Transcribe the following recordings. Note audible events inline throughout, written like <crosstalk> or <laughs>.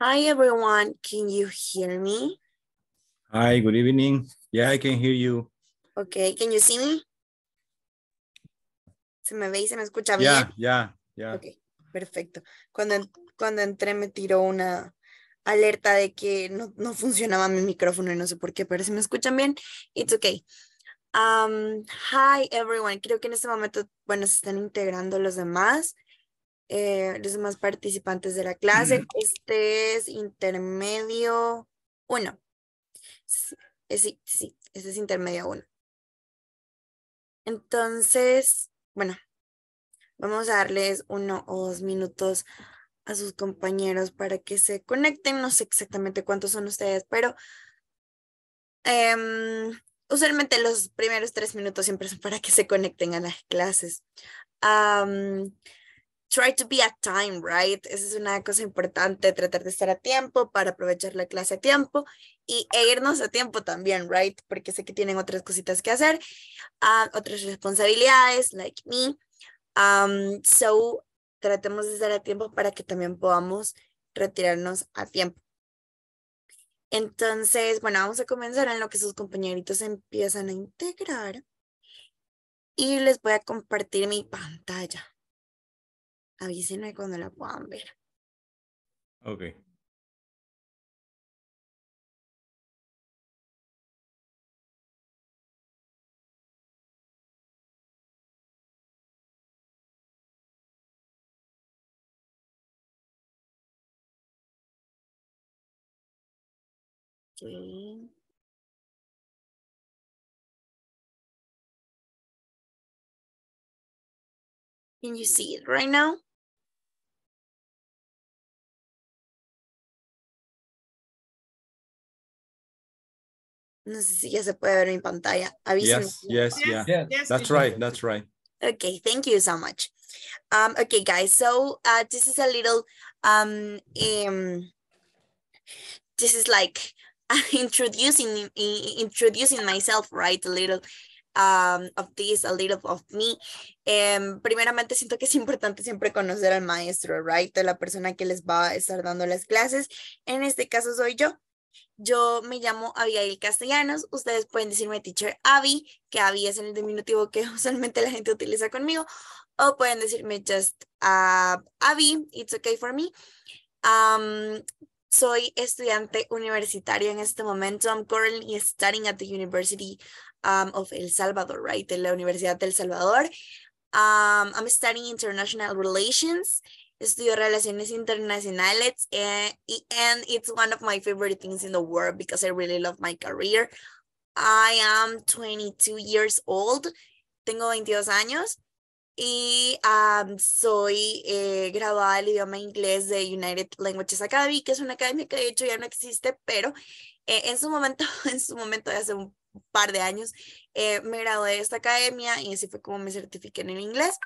Hi, everyone. Can you hear me? Hi, good evening. Yeah, I can hear you. Okay, can you see me? ¿Se me ve y se me escucha bien? Yeah, yeah, yeah. Okay, perfecto. Cuando, cuando entré me tiró una alerta de que no, no funcionaba mi micrófono y no sé por qué, pero si me escuchan bien, it's okay hi everyone. Creo que en este momento, bueno, se están integrando los demás, eh, los demás participantes de la clase. Este es intermedio uno. Eh, sí, sí, este es intermedio uno. Entonces, bueno, vamos a darles uno o dos minutos a sus compañeros para que se conecten. No sé exactamente cuántos son ustedes, pero... Em, usualmente los primeros tres minutos siempre son para que se conecten a las clases. try to be a time, right? Esa es una cosa importante, tratar de estar a tiempo para aprovechar la clase a tiempo y e irnos a tiempo también, right? Porque sé que tienen otras cositas que hacer, ah, otras responsabilidades, like me. Um, so, tratemos de estar a tiempo para que también podamos retirarnos a tiempo. Entonces, bueno, vamos a comenzar en lo que sus compañeritos empiezan a integrar. Y les voy a compartir mi pantalla. Avísenme cuando la puedan ver. Ok. see. Can you see it right now? No sé si ya se puede ver mi pantalla. Avísenme. Yes, yes, yeah. yes, that's right, that's right. Okay, thank you so much. Um, okay, guys, so uh, this is a little, um, um, this is like <laughs> introducing introducing myself right a little um, of this a little of me em, primeramente siento que es importante siempre conocer al maestro right la persona que les va a estar dando las clases en este caso soy yo yo me llamo Abigail Castellanos. Ustedes pueden decirme teacher Abby, que Abby es el diminutivo que <laughs> usualmente la gente utiliza conmigo. O pueden decirme just uh, Abby, it's okay for me. Um, soy estudiante universitaria en este momento. I'm currently studying at the University um, of El Salvador, right? De la Universidad del Salvador. Um, I'm studying international relations. Estudio relaciones internacionales and, eh, and it's one of my favorite things in the world because I really love my career. I am 22 years old. Tengo 22 años y soy eh, graduada del idioma inglés de United Languages Academy, que es una academia que de hecho ya no existe, pero eh, en su momento, <laughs> en su momento de hace un par de años, eh, me gradué de esta academia y así fue como me certifiqué en el inglés.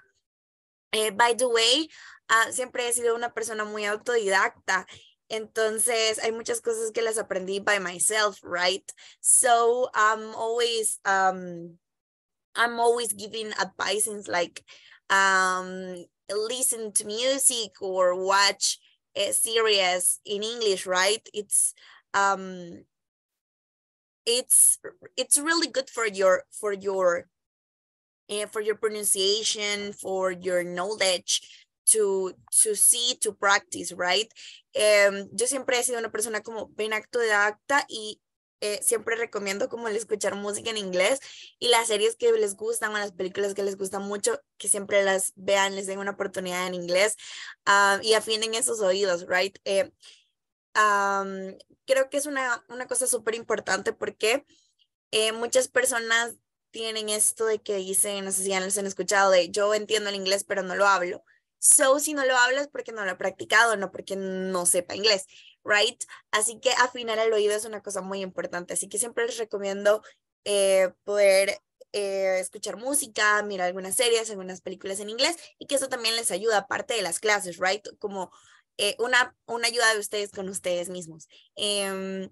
by the way, ah, siempre he sido una persona muy autodidacta. Entonces, hay muchas cosas que las aprendí by myself, right? So, I'm always um, I'm always giving advice in like um, listen to music or watch a series in English, right? It's um, it's it's really good for your for your uh, for your pronunciation, for your knowledge to to see, to practice, right? Um, yo siempre he sido una persona como ven de acta y Eh, siempre recomiendo como el escuchar música en inglés y las series que les gustan o las películas que les gustan mucho, que siempre las vean, les den una oportunidad en inglés ah, y afinen esos oídos, ¿right? Eh, creo que es una, una cosa súper importante porque eh, muchas personas tienen esto de que dicen, no sé si ya los han escuchado, de yo entiendo el inglés pero no lo hablo. So, si no lo hablas porque no lo he practicado, no porque no sepa inglés right? Así que afinar el oído es una cosa muy importante, así que siempre les recomiendo eh, poder eh, escuchar música, mirar algunas series, algunas películas en inglés y que eso también les ayuda, aparte de las clases, right? Como eh, una, una ayuda de ustedes con ustedes mismos. Em,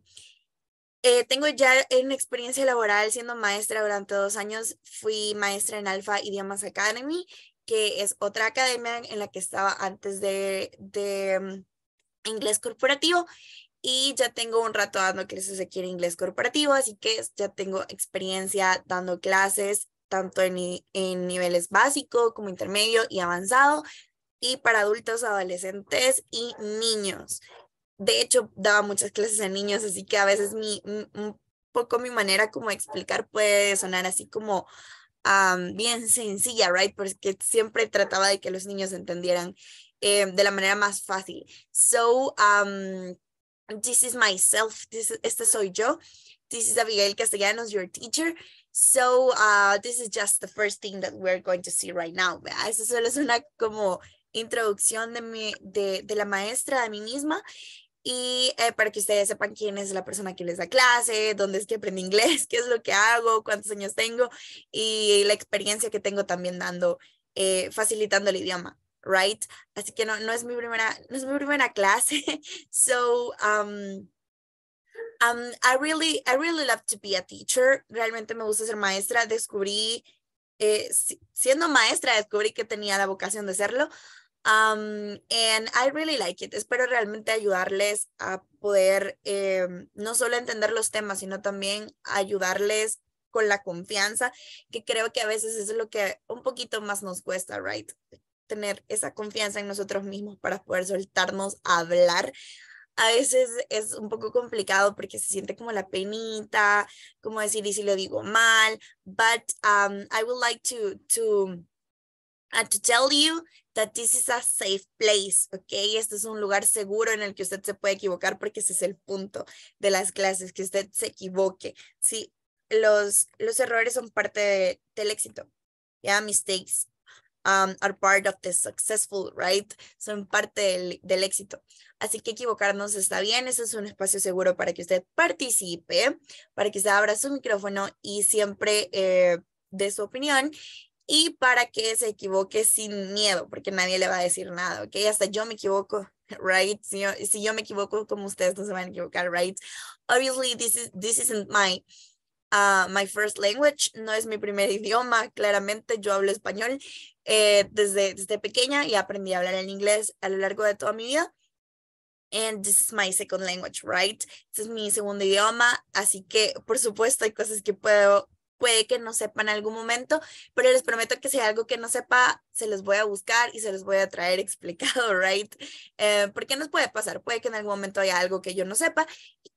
tengo ya una experiencia laboral siendo maestra durante dos años. Fui maestra en Alpha Idiomas Academy, que es otra academia en la que estaba antes de em, inglés corporativo y ya tengo un rato dando clases aquí en inglés corporativo, así que ya tengo experiencia dando clases tanto en, niveles básico como intermedio y avanzado y para adultos, adolescentes y niños. De hecho, daba muchas clases a niños, así que a veces mi, un poco mi manera como explicar puede sonar así como bien sencilla, ¿right? Porque siempre trataba de que los niños entendieran Em, de la manera más fácil. So, um, this is myself, this, este soy yo. This is Abigail Castellanos, your teacher. So, uh, this is just the first thing that we're going to see right now. Eso solo es una como introducción de, de, de la maestra, de mí misma y eh, para que ustedes sepan quién es la persona que les da clase, dónde es que aprende inglés, <laughs> qué es lo que hago, cuántos años tengo y la experiencia que tengo también dando, eh, facilitando el idioma right? Así que no, no es mi primera, no es mi primera clase. <laughs> so, um, um, I really, I really love to be a teacher. Realmente me gusta ser maestra. Descubrí, eh, siendo maestra, descubrí que tenía la vocación de serlo. Um, and I really like it. Espero realmente ayudarles a poder em, no solo entender los temas, sino también ayudarles con la confianza, que creo que a veces es lo que un poquito más nos cuesta, right? tener esa confianza en nosotros mismos para poder soltarnos a hablar. A veces es un poco complicado porque se siente como la penita, como decir, y si lo digo mal, but um, I would like to, to, uh, to tell you that this is a safe place, ¿ok? Este es un lugar seguro en el que usted se puede equivocar porque ese es el punto de las clases, que usted se equivoque, ¿sí? Los, los errores son parte del éxito, ¿ya? mistakes are part of the successful, right? Son parte del, del éxito. Así que equivocarnos está bien, ese es un espacio seguro para que usted participe, para que se abra su micrófono y siempre eh, dé su opinión y para que se equivoque sin miedo, porque nadie le va a decir nada, ¿ok? Hasta yo me equivoco, <laughs> right? Si yo, me equivoco como ustedes no se van a equivocar, right? Obviously, this, is, this isn't my Ah, my first language, no es mi primer idioma, claramente yo hablo español eh, desde, desde pequeña y aprendí a hablar el inglés a lo largo de toda mi vida. And this is my second language, right? Este es mi segundo idioma, así que por supuesto hay cosas que puedo puede que no sepa en algún momento, pero les prometo que si hay algo que no sepa, se los voy a buscar y se los voy a traer <laughs> explicado, ¿right? Eh, porque nos puede pasar, puede que en algún momento haya algo que yo no sepa,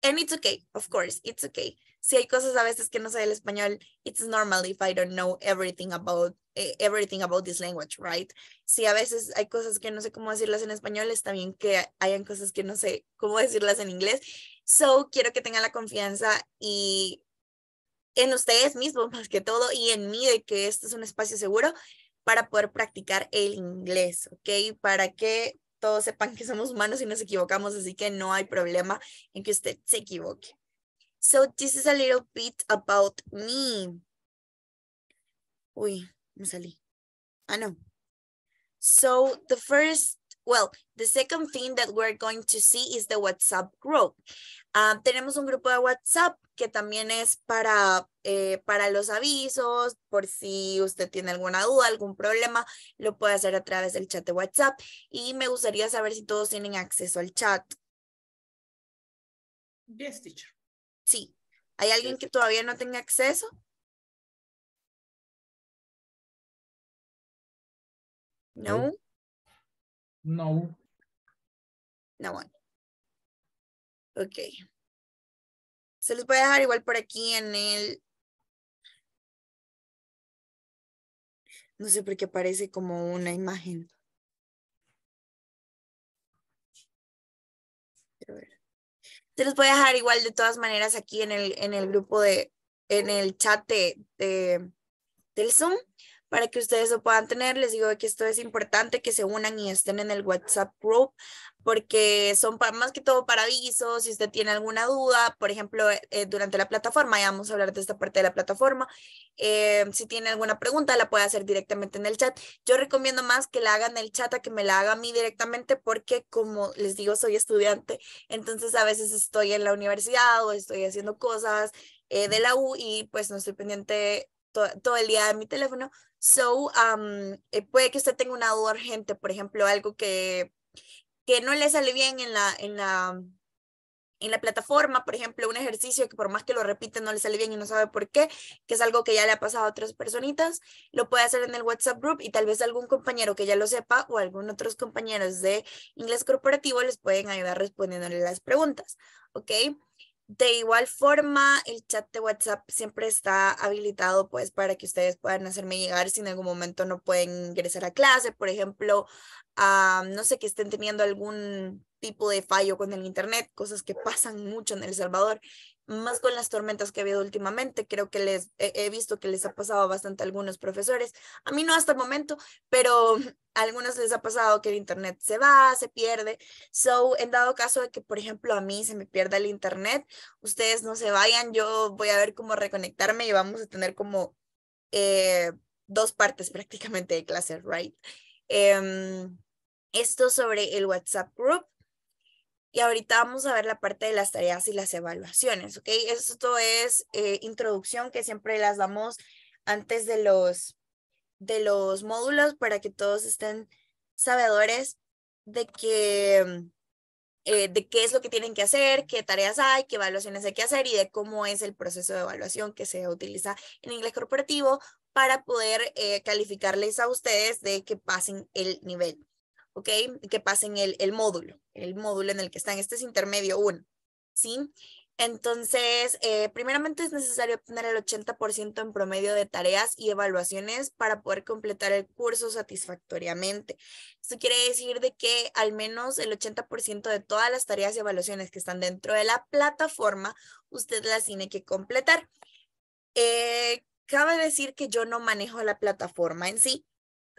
and it's okay, of course, it's okay. Si hay cosas a veces que no sé el español, it's normal if I don't know everything about eh, everything about this language, right? Si a veces hay cosas que no sé cómo decirlas en español, está bien que hayan cosas que no sé cómo <laughs> decirlas en inglés. So, quiero que tengan la confianza y en ustedes mismos más que todo y en mí de que esto es un espacio seguro para poder practicar el inglés, ¿ok? Para que todos sepan que somos humanos y nos equivocamos, así que no hay problema en que usted se equivoque. So this is a little bit about me. Uy, me salí. Ah, no. So the first, well, the second thing that we're going to see is the WhatsApp group. Ah, tenemos un grupo de WhatsApp que también es para, eh, para los avisos, por si usted tiene alguna duda, algún problema, lo puede hacer a través del chat de WhatsApp. Y me gustaría saber si todos tienen acceso al chat. Yes, teacher. Sí. ¿Hay alguien que todavía no tenga acceso? No. No. No Ok. Se los voy a dejar igual por aquí en el... No sé por qué aparece como una imagen. Se los voy a dejar igual de todas maneras aquí en el, en el grupo de, en el chat de del Zoom para que ustedes lo puedan tener. Les digo que esto es importante, que se unan y estén en el WhatsApp group, porque son más que todo para avisos, si usted tiene alguna duda, por ejemplo, eh, eh, durante la plataforma, ya vamos a hablar de esta parte de la plataforma, eh, si tiene alguna pregunta, la puede hacer directamente en el chat. Yo recomiendo más que la hagan en el chat a que me la haga a mí directamente, porque como les digo, soy estudiante, entonces a veces estoy en la universidad o estoy haciendo cosas de la U y pues no estoy pendiente todo el día de mi teléfono, So, eh, puede que usted tenga una duda urgente, por ejemplo, algo que, que no le sale bien en la, en, la, la plataforma, por ejemplo, un ejercicio que por más que lo repite no le sale bien y no sabe por qué, que es algo que ya le ha pasado a otras personitas, lo puede hacer en el WhatsApp group y tal vez algún compañero que ya lo sepa o algún otros compañeros de inglés corporativo les pueden ayudar respondiéndole las preguntas, ¿ok? De igual forma, el chat de WhatsApp siempre está habilitado pues para que ustedes puedan hacerme llegar si en algún momento no pueden ingresar a clase, por ejemplo, ah, no sé que estén teniendo algún tipo de fallo con el internet, cosas que pasan mucho en El Salvador más con las tormentas que ha habido últimamente. Creo que les he visto que les ha pasado bastante a algunos profesores. A mí no hasta el momento, pero <laughs> a algunos les ha pasado que el internet se va, se pierde. So, en dado caso de que, por ejemplo, a mí se me pierda el internet, ustedes no se vayan, yo voy a ver cómo reconectarme y vamos a tener como eh, dos partes prácticamente de clase, right? Em, esto sobre el WhatsApp group. Y ahorita vamos a ver la parte de las tareas y las evaluaciones, ¿ok? Esto es eh, introducción que siempre las damos antes de los, de los módulos para que todos estén sabedores de que eh, de qué es lo que tienen que hacer, qué tareas hay, qué evaluaciones hay que hacer y de cómo es el proceso de evaluación que se utiliza en inglés corporativo para poder eh, calificarles a ustedes de que pasen el nivel. ¿ok? Que pasen el, el módulo, el módulo en el que están. Este es intermedio 1, ¿sí? Entonces, eh, primeramente es necesario obtener el 80% en promedio de tareas y evaluaciones para poder completar el curso satisfactoriamente. Esto quiere decir de que al menos el 80% de todas las tareas y evaluaciones que están dentro de la plataforma, usted las tiene que completar. Eh, cabe decir que yo no manejo la plataforma en sí,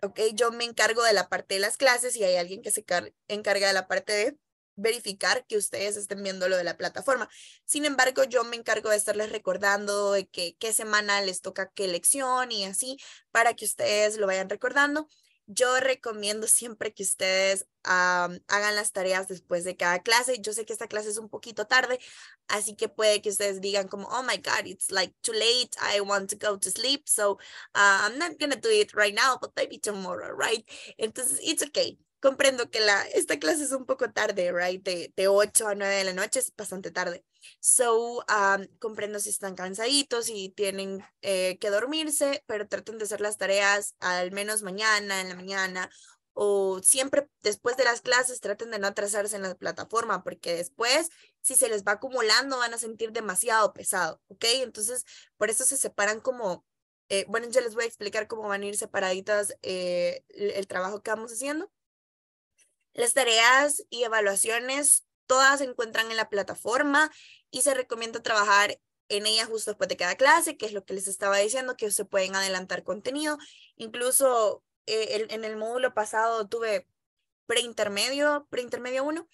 ok, yo me encargo de la parte de las clases y hay alguien que se encarga de la parte de verificar que ustedes estén viendo lo de la plataforma. Sin embargo, yo me encargo de estarles recordando de qué semana les toca qué lección y así para que ustedes lo vayan recordando. Yo recomiendo siempre que ustedes hagan las tareas después de cada clase. Yo sé que esta clase es un poquito tarde, así que puede que ustedes digan como, oh my God, it's like too late. I want to go to sleep, so uh, I'm not to do it right now, but maybe tomorrow, right? Entonces, it's okay comprendo que la, esta clase es un poco tarde, right? De, de 8 a 9 de la noche es bastante tarde. So, um, comprendo si están cansaditos y tienen eh, que dormirse, pero traten de hacer las tareas al menos mañana, en la mañana, o siempre después de las clases traten de no atrasarse en la plataforma, porque después, si se les va acumulando, van a sentir demasiado pesado, ¿ok? Entonces, por eso se separan como eh, bueno, yo les voy a explicar cómo van a ir separaditas eh, el, trabajo que vamos haciendo. Las tareas y evaluaciones todas se encuentran en la plataforma y se recomienda trabajar en ellas justo después de cada clase, que es lo que les estaba diciendo, que se pueden adelantar contenido. Incluso eh, en el módulo pasado tuve preintermedio, preintermedio 1,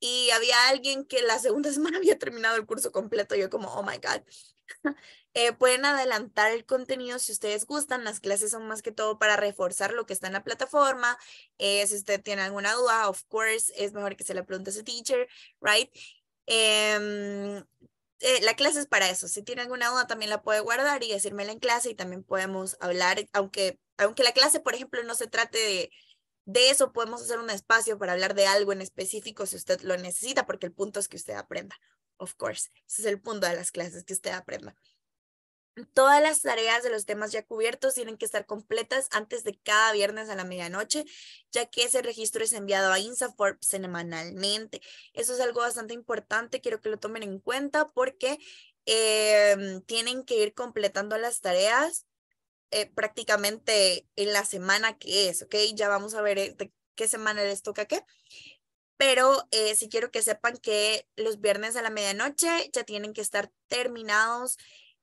y había alguien que la segunda <laughs> semana había terminado el curso completo, yo como, oh my God. Eh, pueden adelantar el contenido si ustedes gustan. Las clases son más que todo para reforzar lo que está en la plataforma. Eh, si usted tiene alguna duda, of course, es mejor que se la pregunte a su teacher, right? Em, eh, la clase es para eso. Si tiene alguna duda, también la puede guardar y decírmela en clase y también podemos hablar, aunque, aunque la clase, por ejemplo, no se trate de, de eso podemos hacer un espacio para hablar de algo en específico si usted lo necesita, porque el punto es que usted aprenda, of course. Ese es el punto de las clases, que usted aprenda. Todas las tareas de los temas ya cubiertos tienen que estar completas antes de cada viernes a la medianoche, ya que ese registro es enviado a INSAFORP semanalmente. Eso es algo bastante importante, quiero que lo tomen en cuenta porque em, tienen que ir completando las tareas eh, prácticamente en la semana que es, ¿ok? Ya vamos a ver eh, de qué semana les toca qué pero eh, sí quiero que sepan que los viernes a la medianoche ya tienen que estar terminados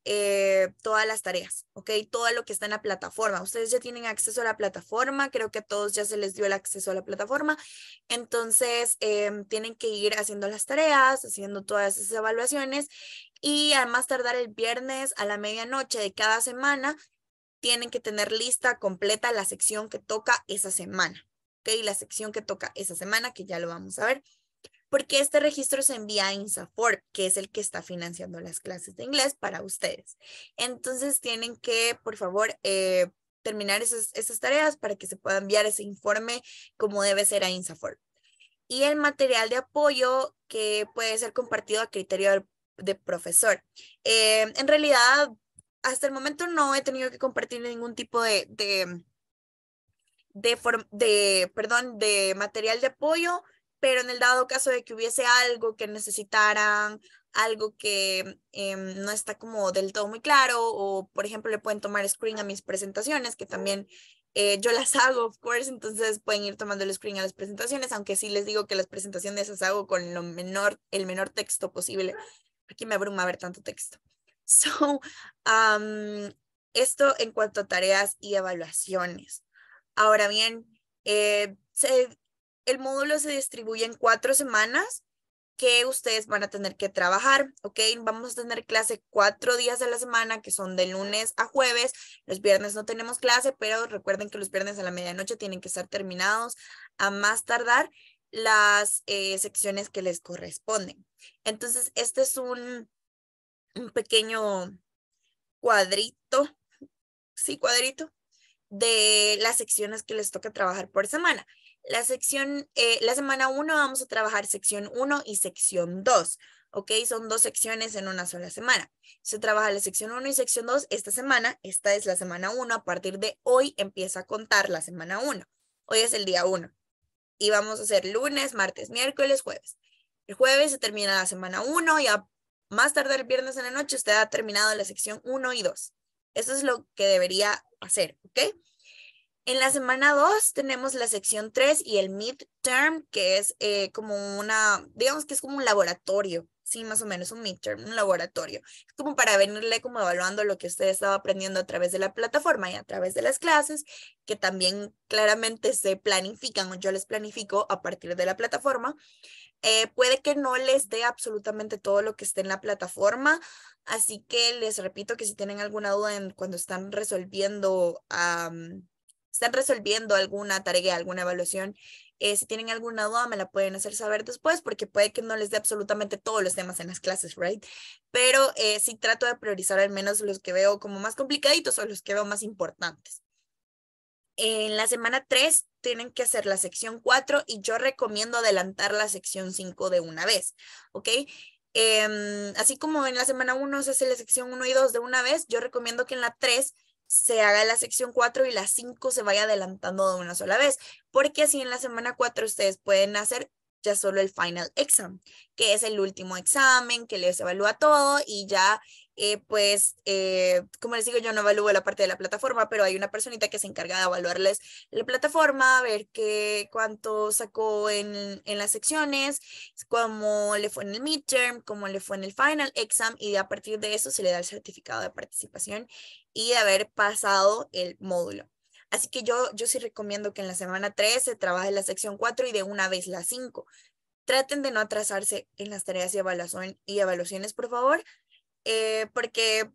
eh, todas las tareas, ¿ok? Todo lo que está en la plataforma. Ustedes ya tienen acceso a la plataforma, creo que a todos ya se les dio el acceso a la plataforma, entonces em, tienen que ir haciendo las tareas, haciendo todas esas evaluaciones y además tardar el viernes a la medianoche de cada semana, tienen que tener lista completa la sección que toca esa semana, ¿ok? La sección que toca esa semana, que ya lo vamos a ver porque este registro se envía a INSAFOR, que es el que está financiando las clases de inglés para ustedes. Entonces tienen que, por favor, eh, terminar esas, tareas para que se pueda enviar ese informe como debe ser a INSAFOR. Y el material de apoyo que puede ser compartido a criterio de profesor. Eh, en realidad, hasta el momento no he tenido que compartir ningún tipo de, de perdón, de material de apoyo pero en el dado caso de que hubiese algo que necesitaran, algo que em, no está como del todo muy claro, o por ejemplo le pueden tomar screen a mis presentaciones, que también eh, yo las <laughs> hago, of course, entonces pueden ir tomando el screen a las presentaciones, aunque sí les digo que las presentaciones las hago con lo menor, el menor texto posible, Aquí me abruma ver tanto texto. <laughs> So, esto en cuanto a tareas y evaluaciones. Ahora bien, eh, se el módulo se distribuye en cuatro semanas que ustedes van a tener que trabajar, ¿ok? Vamos a tener clase cuatro días de la semana, que son de lunes a jueves. Los viernes no tenemos clase, pero recuerden que los viernes a la medianoche tienen que estar terminados a más tardar las eh, secciones que les corresponden. Entonces, este es un, un pequeño cuadrito, sí, cuadrito, de las secciones que les toca trabajar por semana. La sección, eh, la semana 1 vamos a trabajar sección 1 y sección 2. ¿ok? Son dos secciones en una sola semana. Se trabaja la sección 1 y sección 2 esta semana. Esta es la semana 1. A partir de hoy empieza a contar la semana 1. Hoy es el día 1. Y vamos a hacer lunes, martes, miércoles, jueves. El jueves se termina la semana 1 y a más tarde el viernes en la noche usted ha terminado la sección 1 y 2. Eso es lo que debería hacer, ¿ok? En la semana 2 tenemos la sección 3 y el midterm, que es eh, como una, digamos que es como un laboratorio, sí, más o menos un midterm, un laboratorio. Es como para venirle como evaluando lo que usted estaba aprendiendo a través de la plataforma y a través de las clases, que también claramente se planifican o yo les planifico a partir de la plataforma. Eh, puede que no les dé absolutamente todo lo que esté en la plataforma, así que les repito que si tienen alguna duda en cuando están resolviendo a están resolviendo alguna tarea, alguna evaluación, eh, si tienen alguna duda me la pueden hacer saber después porque puede que no les dé absolutamente todos los temas en las clases, ¿right? Pero eh, sí trato de priorizar al menos los que veo como más complicaditos o los que veo más importantes. En la semana 3 tienen que hacer la sección 4 y yo recomiendo adelantar la sección 5 de una vez, ¿ok? Em, así como en la semana 1 se hace la sección 1 y 2 de una vez, yo recomiendo que en la 3 se haga la sección 4 y la 5 se vaya adelantando de una sola vez, porque así en la semana 4 ustedes pueden hacer ya solo el final exam, que es el último examen que les evalúa todo y ya eh, pues, eh, como les digo, yo no evalúo la parte de la plataforma, pero hay una personita que se encarga de evaluarles la plataforma, ver qué, cuánto sacó en, las secciones, cómo le fue en el midterm, cómo le fue en el final exam, y a partir de eso se le da el certificado de participación y de haber pasado el módulo. Así que yo, yo sí recomiendo que en la semana 3 se trabaje la sección 4 y de una vez la 5. Traten de no atrasarse en las tareas y evaluaciones, por favor, eh, porque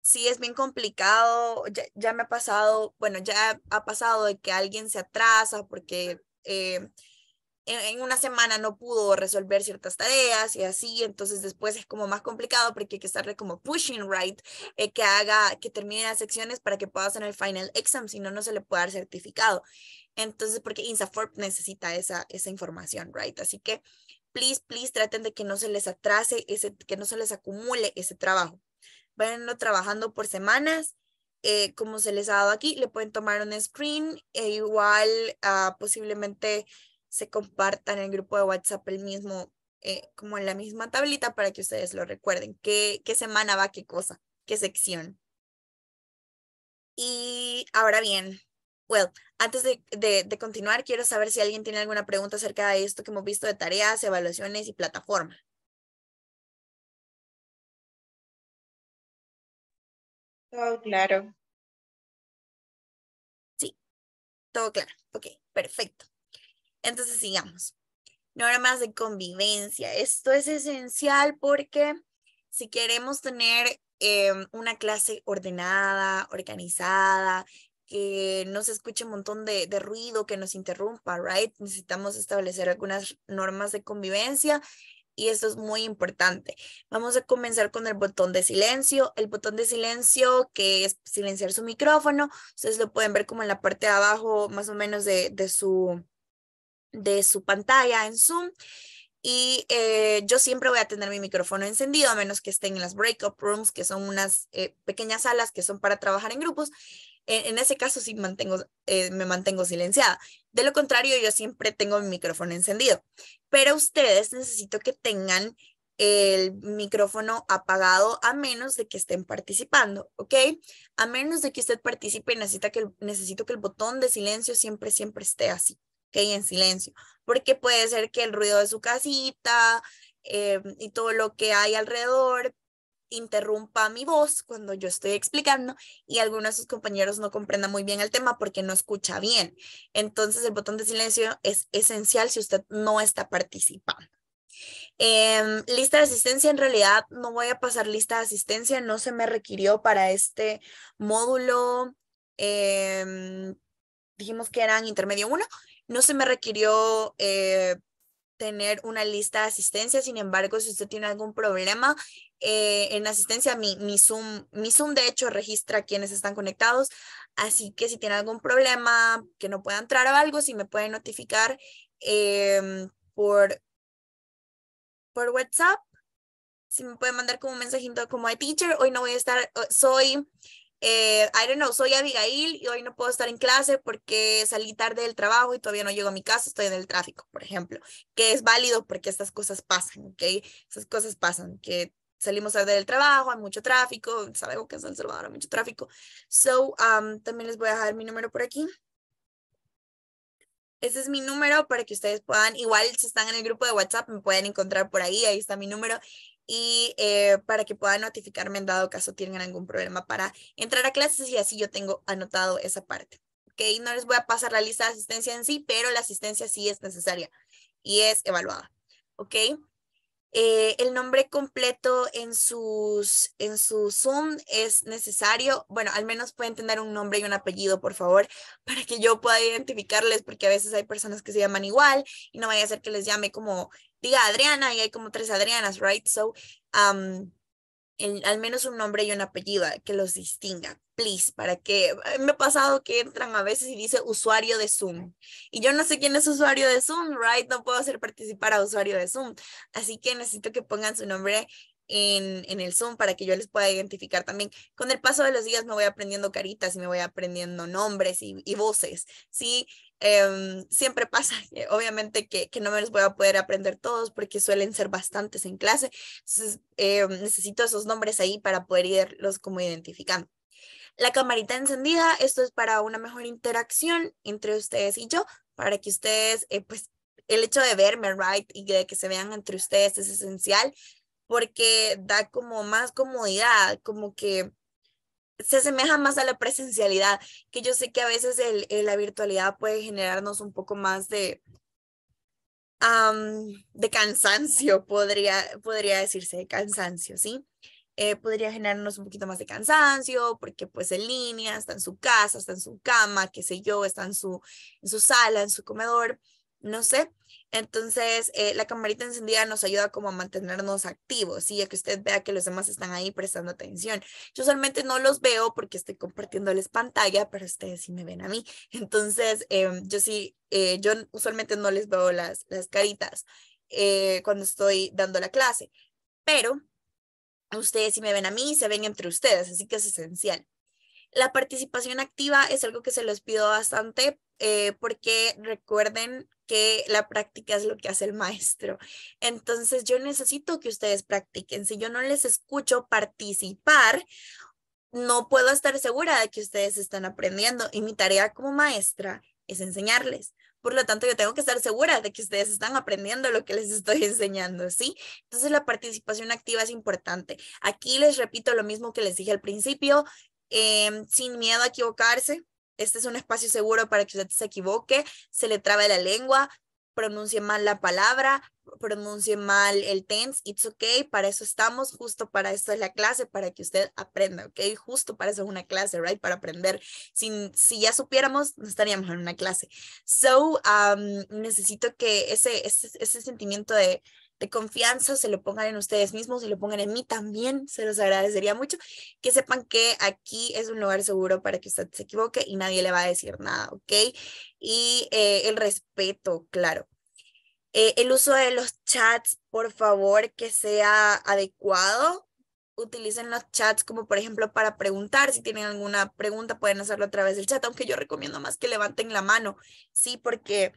sí es bien complicado, ya, me ha pasado, bueno, ya ha pasado de que alguien se atrasa porque eh, en, una semana no pudo resolver ciertas tareas y así, entonces después es como más complicado porque hay que estarle como pushing right, eh, que haga, que termine las secciones para que pueda hacer el final exam, si no, no se le puede dar certificado. Entonces, porque INSAFORP necesita esa, esa información, right? Así que please, please traten de que no se les atrase, ese, que no se les acumule ese trabajo. Vayanlo trabajando por semanas, eh, como se les ha dado aquí, le pueden tomar un screen e igual ah, posiblemente se compartan en el grupo de WhatsApp el mismo, eh, como en la misma tablita para que ustedes lo recuerden, qué semana va, qué cosa, qué sección. Y ahora bien, bueno, antes de, continuar, quiero saber si alguien tiene alguna pregunta acerca de esto que hemos visto de tareas, evaluaciones y plataforma. Todo claro. Sí, todo claro. Ok, perfecto. Entonces sigamos. Normas de convivencia. Esto es esencial porque si queremos tener em, una clase ordenada, organizada, que no se escuche un montón de, ruido que nos interrumpa, right? Necesitamos establecer algunas normas de convivencia y esto es muy importante. Vamos a comenzar con el botón de silencio. El botón de silencio, que es silenciar su micrófono, ustedes lo pueden ver como en la parte de abajo, más o menos de, de su, de su pantalla en Zoom. Y eh, yo siempre voy a tener mi micrófono encendido, a menos que estén en las breakout rooms, que son unas eh, pequeñas salas que son para trabajar en grupos en, ese caso sí mantengo, eh, me mantengo silenciada. De lo contrario, yo siempre tengo mi micrófono encendido. Pero ustedes necesito que tengan el micrófono apagado a menos de que estén participando, ¿ok? A menos de que usted participe, necesita que, necesito que el botón de silencio siempre, siempre esté así, ¿ok? En silencio, porque puede ser que el ruido de su casita eh, y todo lo que hay alrededor interrumpa mi voz cuando yo estoy explicando y alguno de sus compañeros no comprenda muy bien el tema porque no escucha bien. Entonces el botón de silencio es esencial si usted no está participando. Em, lista de asistencia, en realidad no voy a pasar lista de asistencia, no se me requirió para este módulo. Em, dijimos que eran intermedio 1, no se me requirió eh, tener una lista de asistencia. Sin embargo, si usted tiene algún problema eh, en asistencia, mi, Zoom, mi Zoom de hecho registra quienes están conectados. Así que si tiene algún problema que no pueda entrar o algo, si me puede notificar em, por, por WhatsApp si me puede mandar como un mensajito como a teacher, hoy no voy a estar, oh, soy eh, I don't know, soy Abigail y hoy no puedo estar en clase porque salí tarde del trabajo y todavía no llego a mi casa, estoy en el tráfico, por ejemplo, que es válido porque estas cosas pasan, ¿ok? Esas cosas pasan, que salimos tarde del trabajo, hay mucho tráfico, sabemos que en San Salvador hay mucho tráfico. So, um, también les voy a dejar mi número por aquí. Ese es mi número para que ustedes puedan, igual si están en el grupo de WhatsApp, me pueden encontrar por ahí, ahí está mi número y eh, para que puedan notificarme en dado caso tienen algún problema para entrar a clases y así yo tengo anotado esa parte. ¿ok? No les voy a pasar la lista de asistencia en sí, pero la asistencia sí es necesaria y es evaluada. ¿Ok? Eh, el nombre completo en, sus, en su Zoom es necesario. Bueno, al menos pueden tener un nombre y un apellido, por favor, <laughs> para que yo pueda identificarles, porque a veces hay personas que se llaman igual y no vaya a ser que les llame como, diga Adriana y hay como tres Adrianas, ¿right? So, um, al menos un nombre y un apellido eh, que los distinga, please, para que eh, me ha pasado que entran a veces y dice usuario de Zoom y yo no sé quién es usuario de Zoom, right? No puedo hacer participar a usuario de Zoom, así que necesito que pongan su nombre en, el Zoom para que yo les pueda identificar también. Con el paso de los días me voy aprendiendo caritas y me voy aprendiendo nombres y, voces, ¿sí? Em, siempre pasa, <laughs> obviamente que, que, no me los voy a poder aprender todos porque suelen ser bastantes en clase, entonces em, necesito esos nombres ahí para poder irlos como identificando. La camarita encendida, esto es para una mejor interacción entre ustedes y yo, para que ustedes, eh, pues el hecho de verme, right, y de que se vean entre ustedes es esencial porque da como más comodidad, como que se asemeja más a la presencialidad, que yo sé que a veces la virtualidad puede generarnos un poco más de, de cansancio, podría, podría decirse, de cansancio, ¿sí? Eh, podría generarnos un poquito más de cansancio, porque pues en línea, está en su casa, está en su cama, qué sé yo, está en su, en su sala, en su comedor no sé. Entonces, eh, la camarita encendida nos ayuda como a mantenernos activos, y a que usted vea que los demás están ahí prestando atención. Yo solamente no los veo porque estoy compartiéndoles pantalla, pero ustedes sí me ven a mí. <laughs> Entonces, em, yo sí, eh, yo usualmente no les veo las, las caritas eh, cuando estoy dando la clase, pero ustedes sí me ven a mí, y se ven entre ustedes, así que es esencial. La participación activa es algo que se los pido bastante porque recuerden que la práctica es lo que hace el maestro. Entonces yo necesito que ustedes practiquen. Si yo no les escucho participar, no puedo estar segura de que ustedes están aprendiendo y mi tarea como maestra es enseñarles. Por lo tanto, yo tengo que estar segura de que ustedes están aprendiendo lo que les estoy <laughs> enseñando, ¿sí? Entonces, la participación activa es importante. Aquí les repito lo mismo que les dije al principio, em, sin miedo a equivocarse, este es un espacio seguro para que usted se equivoque, se le trabe la lengua, pronuncie mal la palabra, pronuncie mal el tense, it's okay, para eso estamos, justo para eso es la clase, para que usted aprenda, ok, justo para eso es una clase, right, para aprender. Si, si ya supiéramos, no estaríamos en una clase. So, um, necesito que ese, ese sentimiento de de confianza, se lo pongan en ustedes mismos, se lo pongan en mí también, se los agradecería mucho, que sepan que aquí es un lugar seguro para que usted se equivoque y nadie le va a decir nada, ¿ok? Y eh, el respeto, claro. Eh, el uso de los chats, por favor, que sea adecuado. Utilicen los chats como, por ejemplo, para preguntar. Si tienen alguna pregunta, pueden hacerlo a través del chat, aunque yo recomiendo más que levanten la mano, ¿sí? Porque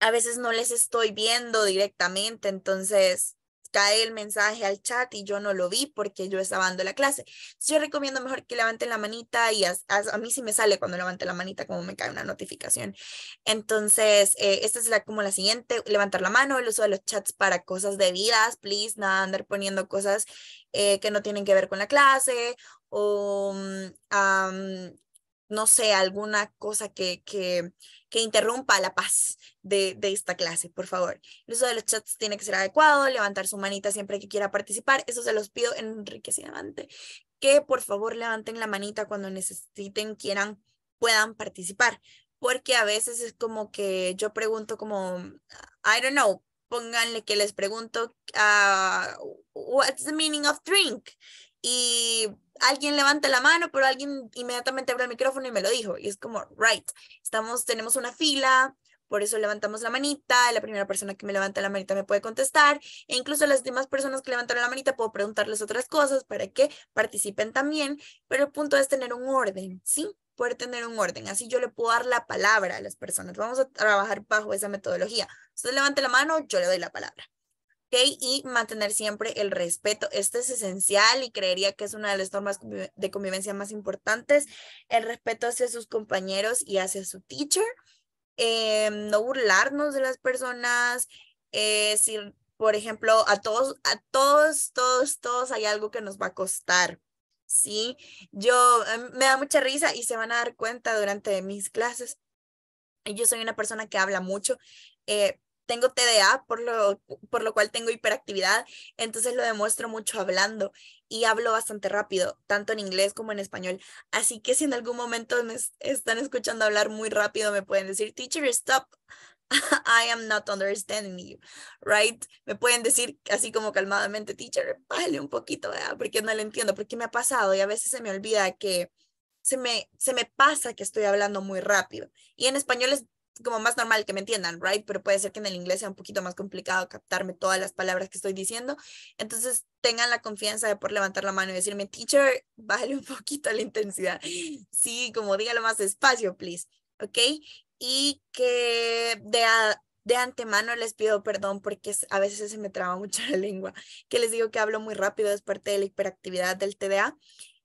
a veces no les estoy viendo directamente, entonces cae el mensaje al chat y yo no lo vi porque yo estaba dando la clase. yo recomiendo mejor que levanten la manita y a, a, mí sí me sale cuando levante la manita como me cae una notificación. Entonces, eh, esta es la, como la siguiente, levantar la mano, el uso de los chats para cosas debidas, please, nada, andar poniendo cosas eh, que no tienen que ver con la clase o mm, no sé, alguna cosa que, que, interrumpa la paz de, esta clase, por favor. El uso de los chats tiene que ser adecuado, levantar su manita siempre que quiera participar, eso se los pido enriquecidamente, que por favor levanten la manita cuando necesiten, quieran, puedan participar, porque a veces es como que yo pregunto como, I don't know, pónganle que les pregunto, uh, what's the meaning of drink? y alguien levanta la mano, pero alguien inmediatamente abre el micrófono y me lo dijo. Y es como, right, estamos, tenemos una fila, por eso levantamos la manita, la primera persona que me levanta la manita me puede contestar, e incluso las demás personas que levantaron la manita puedo preguntarles otras cosas para que participen también, pero el punto es tener un orden, ¿sí? Poder tener un orden, así yo le puedo dar la palabra a las personas, vamos a trabajar bajo esa metodología. Usted levante la mano, yo le doy la palabra. Y mantener siempre el respeto. Esto es esencial y creería que es una de las normas de convivencia más importantes, el respeto hacia sus compañeros y hacia su teacher. Eh, no burlarnos de las personas, eh, por ejemplo, a todos, a todos, todos, todos hay algo que nos va a costar, ¿sí? Yo eh, me da mucha risa y se van a dar cuenta durante mis clases. Yo soy una persona que habla mucho, tengo TDA, por lo, por lo cual tengo hiperactividad, entonces lo demuestro mucho hablando y hablo bastante rápido, tanto en inglés como en español. Así que si en algún momento me están escuchando hablar muy rápido, me pueden decir, teacher, stop. <laughs> I am not understanding you, right? Me pueden decir así como calmadamente, teacher, vale un poquito, ¿verdad? Porque no le entiendo, porque me ha pasado y a veces se me olvida que se me, se me pasa que estoy hablando muy rápido. Y en español es como más normal que me entiendan, right? Pero puede ser que en el inglés sea un poquito más complicado captarme todas las palabras que estoy diciendo. Entonces, tengan la confianza de por levantar la mano y decirme, teacher, bájale un poquito la intensidad. Sí, como dígalo más despacio, please, ¿ok? Y que de, de antemano les pido perdón porque a veces se me traba mucho la lengua, que les digo que hablo muy rápido, es parte de la hiperactividad del TDA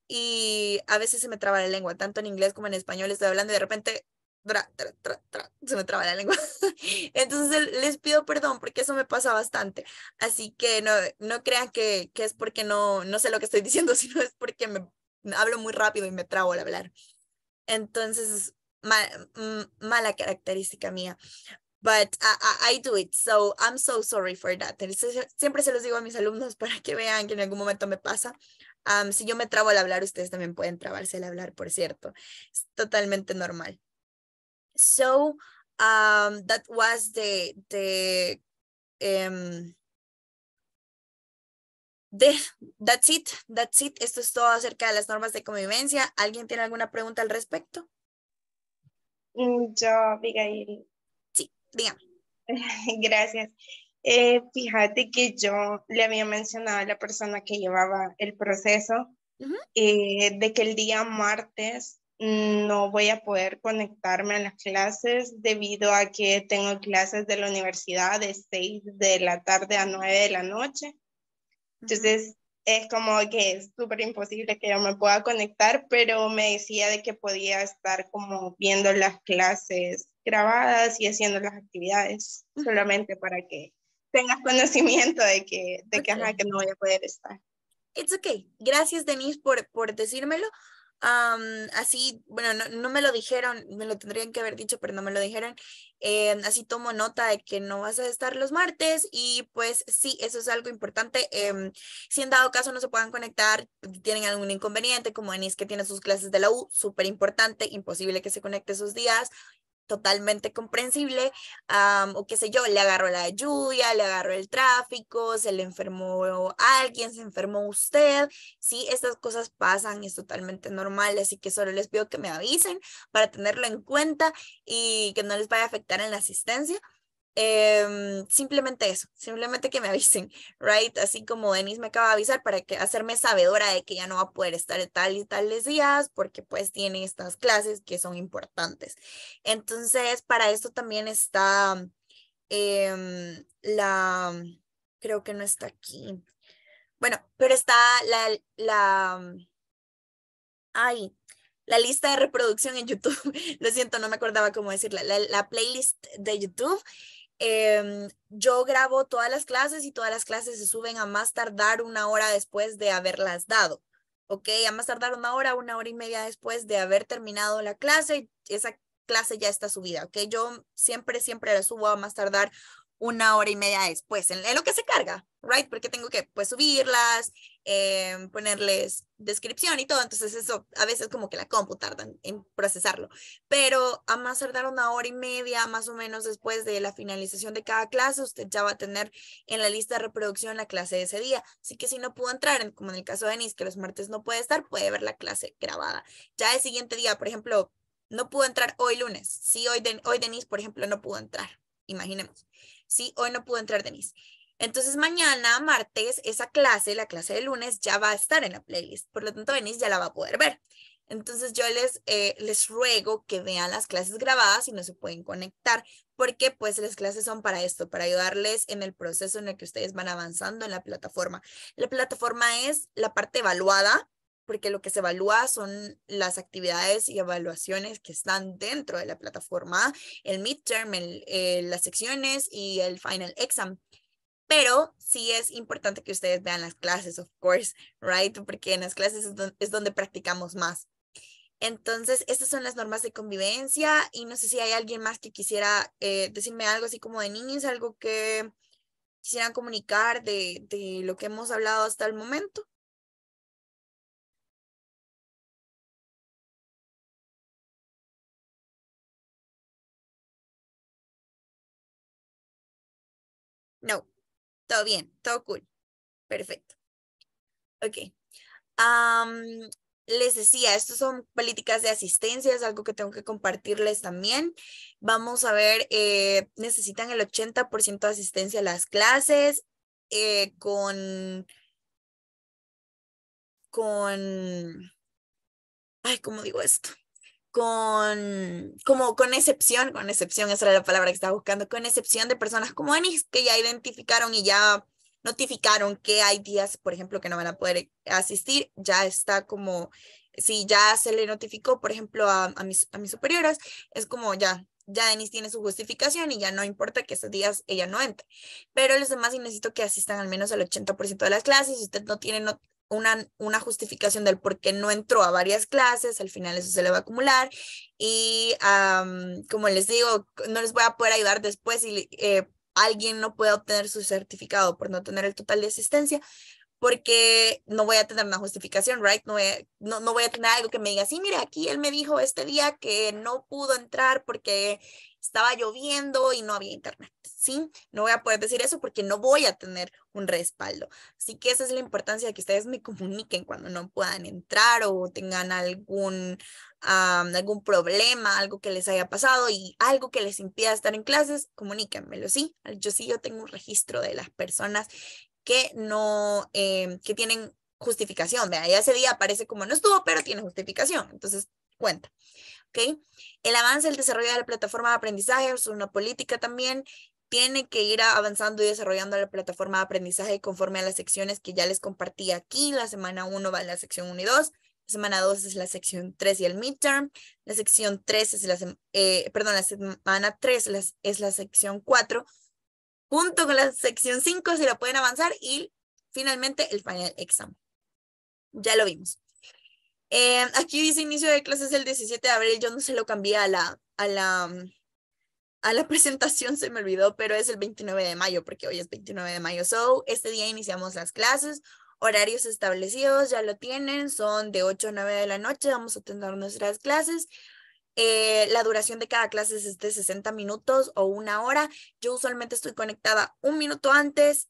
y a veces se me traba la lengua, tanto en inglés como en español estoy hablando y de repente Tra, tra, tra, se me traba la lengua. <laughs> Entonces les pido perdón porque eso me pasa bastante. Así que no, no crean que, que es porque no, no sé lo que estoy <laughs> diciendo, sino es porque me hablo muy rápido y me trabo al hablar. Entonces, mm, mala característica mía. But I, ah, I, ah, I, do it, so I'm so sorry for that. Siempre se los digo a mis alumnos <laughs> para que vean que en algún momento me pasa. si yo me trabo al hablar, ustedes también pueden trabarse al hablar, por cierto. Es totalmente normal so um, that was the em, that's it, that's it. Esto es todo acerca de las normas de convivencia. ¿Alguien tiene alguna pregunta al respecto? Mm, yo, Abigail. Sí, dígame. <laughs> Gracias. Eh, fíjate que yo le había mencionado a la persona que llevaba el proceso eh, de que el día martes Mm, no voy a poder conectarme a las clases debido a que tengo clases de la universidad de 6 de la tarde a 9 de la noche. Entonces, es como que es súper imposible que yo me pueda conectar, pero me decía de que podía estar como viendo las clases grabadas y haciendo las actividades solamente para que tengas conocimiento de que, de que, que no voy a poder estar. It's okay. Gracias, Denise, por, por decírmelo, así, bueno, no, me lo dijeron, me lo tendrían que haber dicho, pero no me lo dijeron. Eh, así tomo nota de que no vas a estar los martes y pues sí, eso es algo importante. Em, si en dado caso no se puedan conectar, pues, tienen algún inconveniente, como Denise que tiene sus clases de la U, súper importante, imposible que se conecte esos días totalmente comprensible, o qué sé yo, le agarró la lluvia, le agarró el tráfico, se le enfermó alguien, se enfermó usted, sí, estas cosas pasan, es totalmente normal, así que solo les pido que me avisen para tenerlo en cuenta y que no les vaya a afectar en la asistencia. Em, simplemente eso, simplemente que me avisen, <laughs> right? Así como Denise me acaba de avisar para que hacerme sabedora de que ya no va a poder estar tal y tales días porque pues tiene estas clases que son importantes. Entonces, para esto también está em, la, creo que no está aquí. Bueno, pero está la, la, mm, ay, la lista de reproducción en YouTube. <laughs> Lo siento, no me acordaba cómo decirla. La, la playlist de YouTube Em, yo grabo todas las clases y todas las clases se suben a más tardar una hora después de haberlas dado. ¿ok? A más tardar una hora, una hora y media después de haber terminado la clase, esa clase ya está subida, ¿ok? Yo siempre, siempre la subo a más tardar una hora y media después, en, lo que se carga, right? Porque tengo que pues subirlas, em, ponerles descripción y todo, entonces eso a veces como que la compu tardan en procesarlo, pero a más tardar una hora y media más o menos después de la finalización de cada clase, usted ya va a tener en la lista de reproducción la clase de ese día, así que si no pudo entrar, como en el caso de Denise, que los martes no puede estar, puede ver la clase grabada. Ya el siguiente día, por ejemplo, no pudo entrar hoy lunes, si sí, hoy, hoy Denise, por ejemplo, no pudo entrar, imaginemos. ¿sí? Hoy no pudo entrar Denise. Entonces mañana, martes, esa clase, la clase de lunes, ya va a estar en la playlist. Por lo tanto, Denise ya la va a poder ver. Entonces yo les, eh, les ruego que vean las clases grabadas si no se pueden conectar, porque pues las clases son para esto, para ayudarles en el proceso en el que ustedes van avanzando en la plataforma. La plataforma es la parte evaluada, porque lo que se evalúa son las actividades y evaluaciones que están dentro de la plataforma, el midterm, eh, las secciones y el final exam. Pero sí es importante que ustedes vean las clases, of course, right? Porque en las clases es donde, practicamos más. Entonces, estas son las normas de convivencia y no sé si hay alguien más que quisiera eh, decirme algo así como de niños, algo que quisieran comunicar de lo que hemos hablado hasta el momento. No, todo bien, todo cool. Perfecto. Ok. les decía, estas son políticas de asistencia, es algo que tengo que compartirles también. Vamos a ver, eh, necesitan el 80% de asistencia a las clases eh, con... con... Ay, ¿cómo digo esto? con, como con excepción, con excepción, esa era la palabra que estaba buscando, con excepción de personas como Anis que ya identificaron y ya notificaron que hay días, por ejemplo, que no van a poder asistir, ya está como, si ya se le notificó, por ejemplo, a, mis, a mis superiores, es como ya, ya Denise tiene su justificación y ya no importa que esos días ella no entre. Pero los demás sí necesito que asistan al menos al 80% de las clases. Si usted no tiene no una, justificación del por qué no entró a varias clases, al final eso se le va a acumular y como les digo, no les voy a poder ayudar después si eh, alguien no puede obtener su certificado por no tener el total de asistencia porque no voy a tener una justificación, right? No voy, a, no, no voy a tener algo que me diga, sí, mire, aquí él me dijo este día que no pudo entrar porque estaba lloviendo y no había internet, ¿sí? No voy a poder decir eso porque no voy a tener un respaldo. Así que esa es la importancia de que ustedes me comuniquen cuando no puedan entrar o tengan algún, algún problema, algo que les haya pasado y algo que les impida estar en clases, comuníquenmelo, ¿sí? Yo sí, yo tengo un registro de las personas que no, em, que tienen justificación, vea, ya ese día aparece como no estuvo, pero tiene justificación, entonces cuenta. El avance, el desarrollo de la plataforma de aprendizaje es una política también tiene que ir avanzando y desarrollando la plataforma de aprendizaje conforme a las secciones que ya les compartí aquí. La semana 1 va la sección 1 y 2, la semana 2 es la sección 3 y el midterm, la sección 3 es la, eh, perdón, la semana 3 es la sección 4, junto con la sección 5 si la pueden avanzar y finalmente el final examen, Ya lo vimos. Em, aquí dice inicio de clases el 17 de abril, yo no se lo cambié a la, a la, a la <laughs> presentación, se me olvidó, pero es el 29 de mayo, porque hoy es 29 de mayo. So, este día iniciamos las clases, horarios establecidos, ya lo tienen, son de 8 a 9 de la noche, vamos a tener nuestras clases. Eh, la duración de cada clase es de 60 minutos o una hora. Yo usualmente estoy conectada un minuto antes,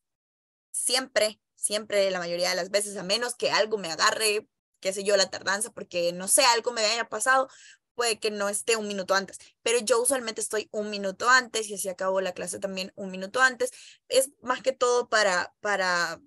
siempre, siempre, la mayoría de las veces, a menos que algo me agarre qué sé yo, la tardanza, porque no sé, algo me haya pasado, puede que no esté un minuto antes, pero yo usualmente estoy un minuto antes y así acabo la clase también un minuto antes. Es más que todo para, para,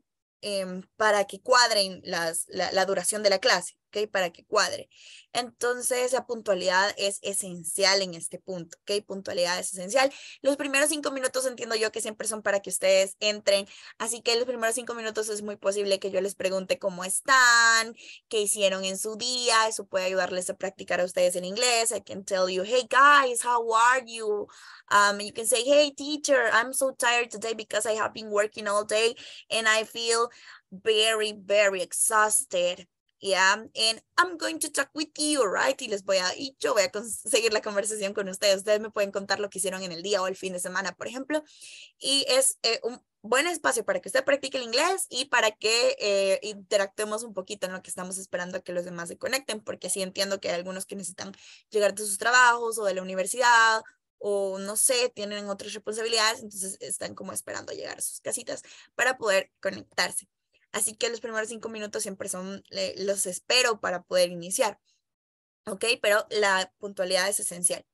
em, para que cuadren las, la, duración de la clase. ¿ok? Para que cuadre. Entonces, la puntualidad es esencial en este punto, ¿ok? Puntualidad es esencial. Los primeros cinco minutos entiendo yo que siempre son para que ustedes entren, así que los primeros cinco minutos es muy posible que yo les pregunte cómo están, qué hicieron en su día, eso puede ayudarles a practicar a ustedes en inglés. I can tell you, hey guys, how are you? Um, you can say, hey teacher, I'm so tired today because I have been working all day and I feel very, very exhausted. Yeah, and I'm going to talk with you, right? Y les voy a, yo voy a seguir la conversación con ustedes. Ustedes me pueden contar lo que hicieron en el día o el fin de semana, por ejemplo. Y es eh, un buen espacio para que usted practique el inglés y para que eh, interactuemos un poquito en lo que estamos esperando a que los demás se conecten, porque sí entiendo que hay algunos que necesitan llegar de sus trabajos o de la universidad o no sé, tienen otras responsabilidades, entonces están como esperando llegar a sus casitas para poder conectarse. Así que los primeros cinco minutos siempre son, los espero para poder iniciar. ¿Ok? Pero la puntualidad es esencial.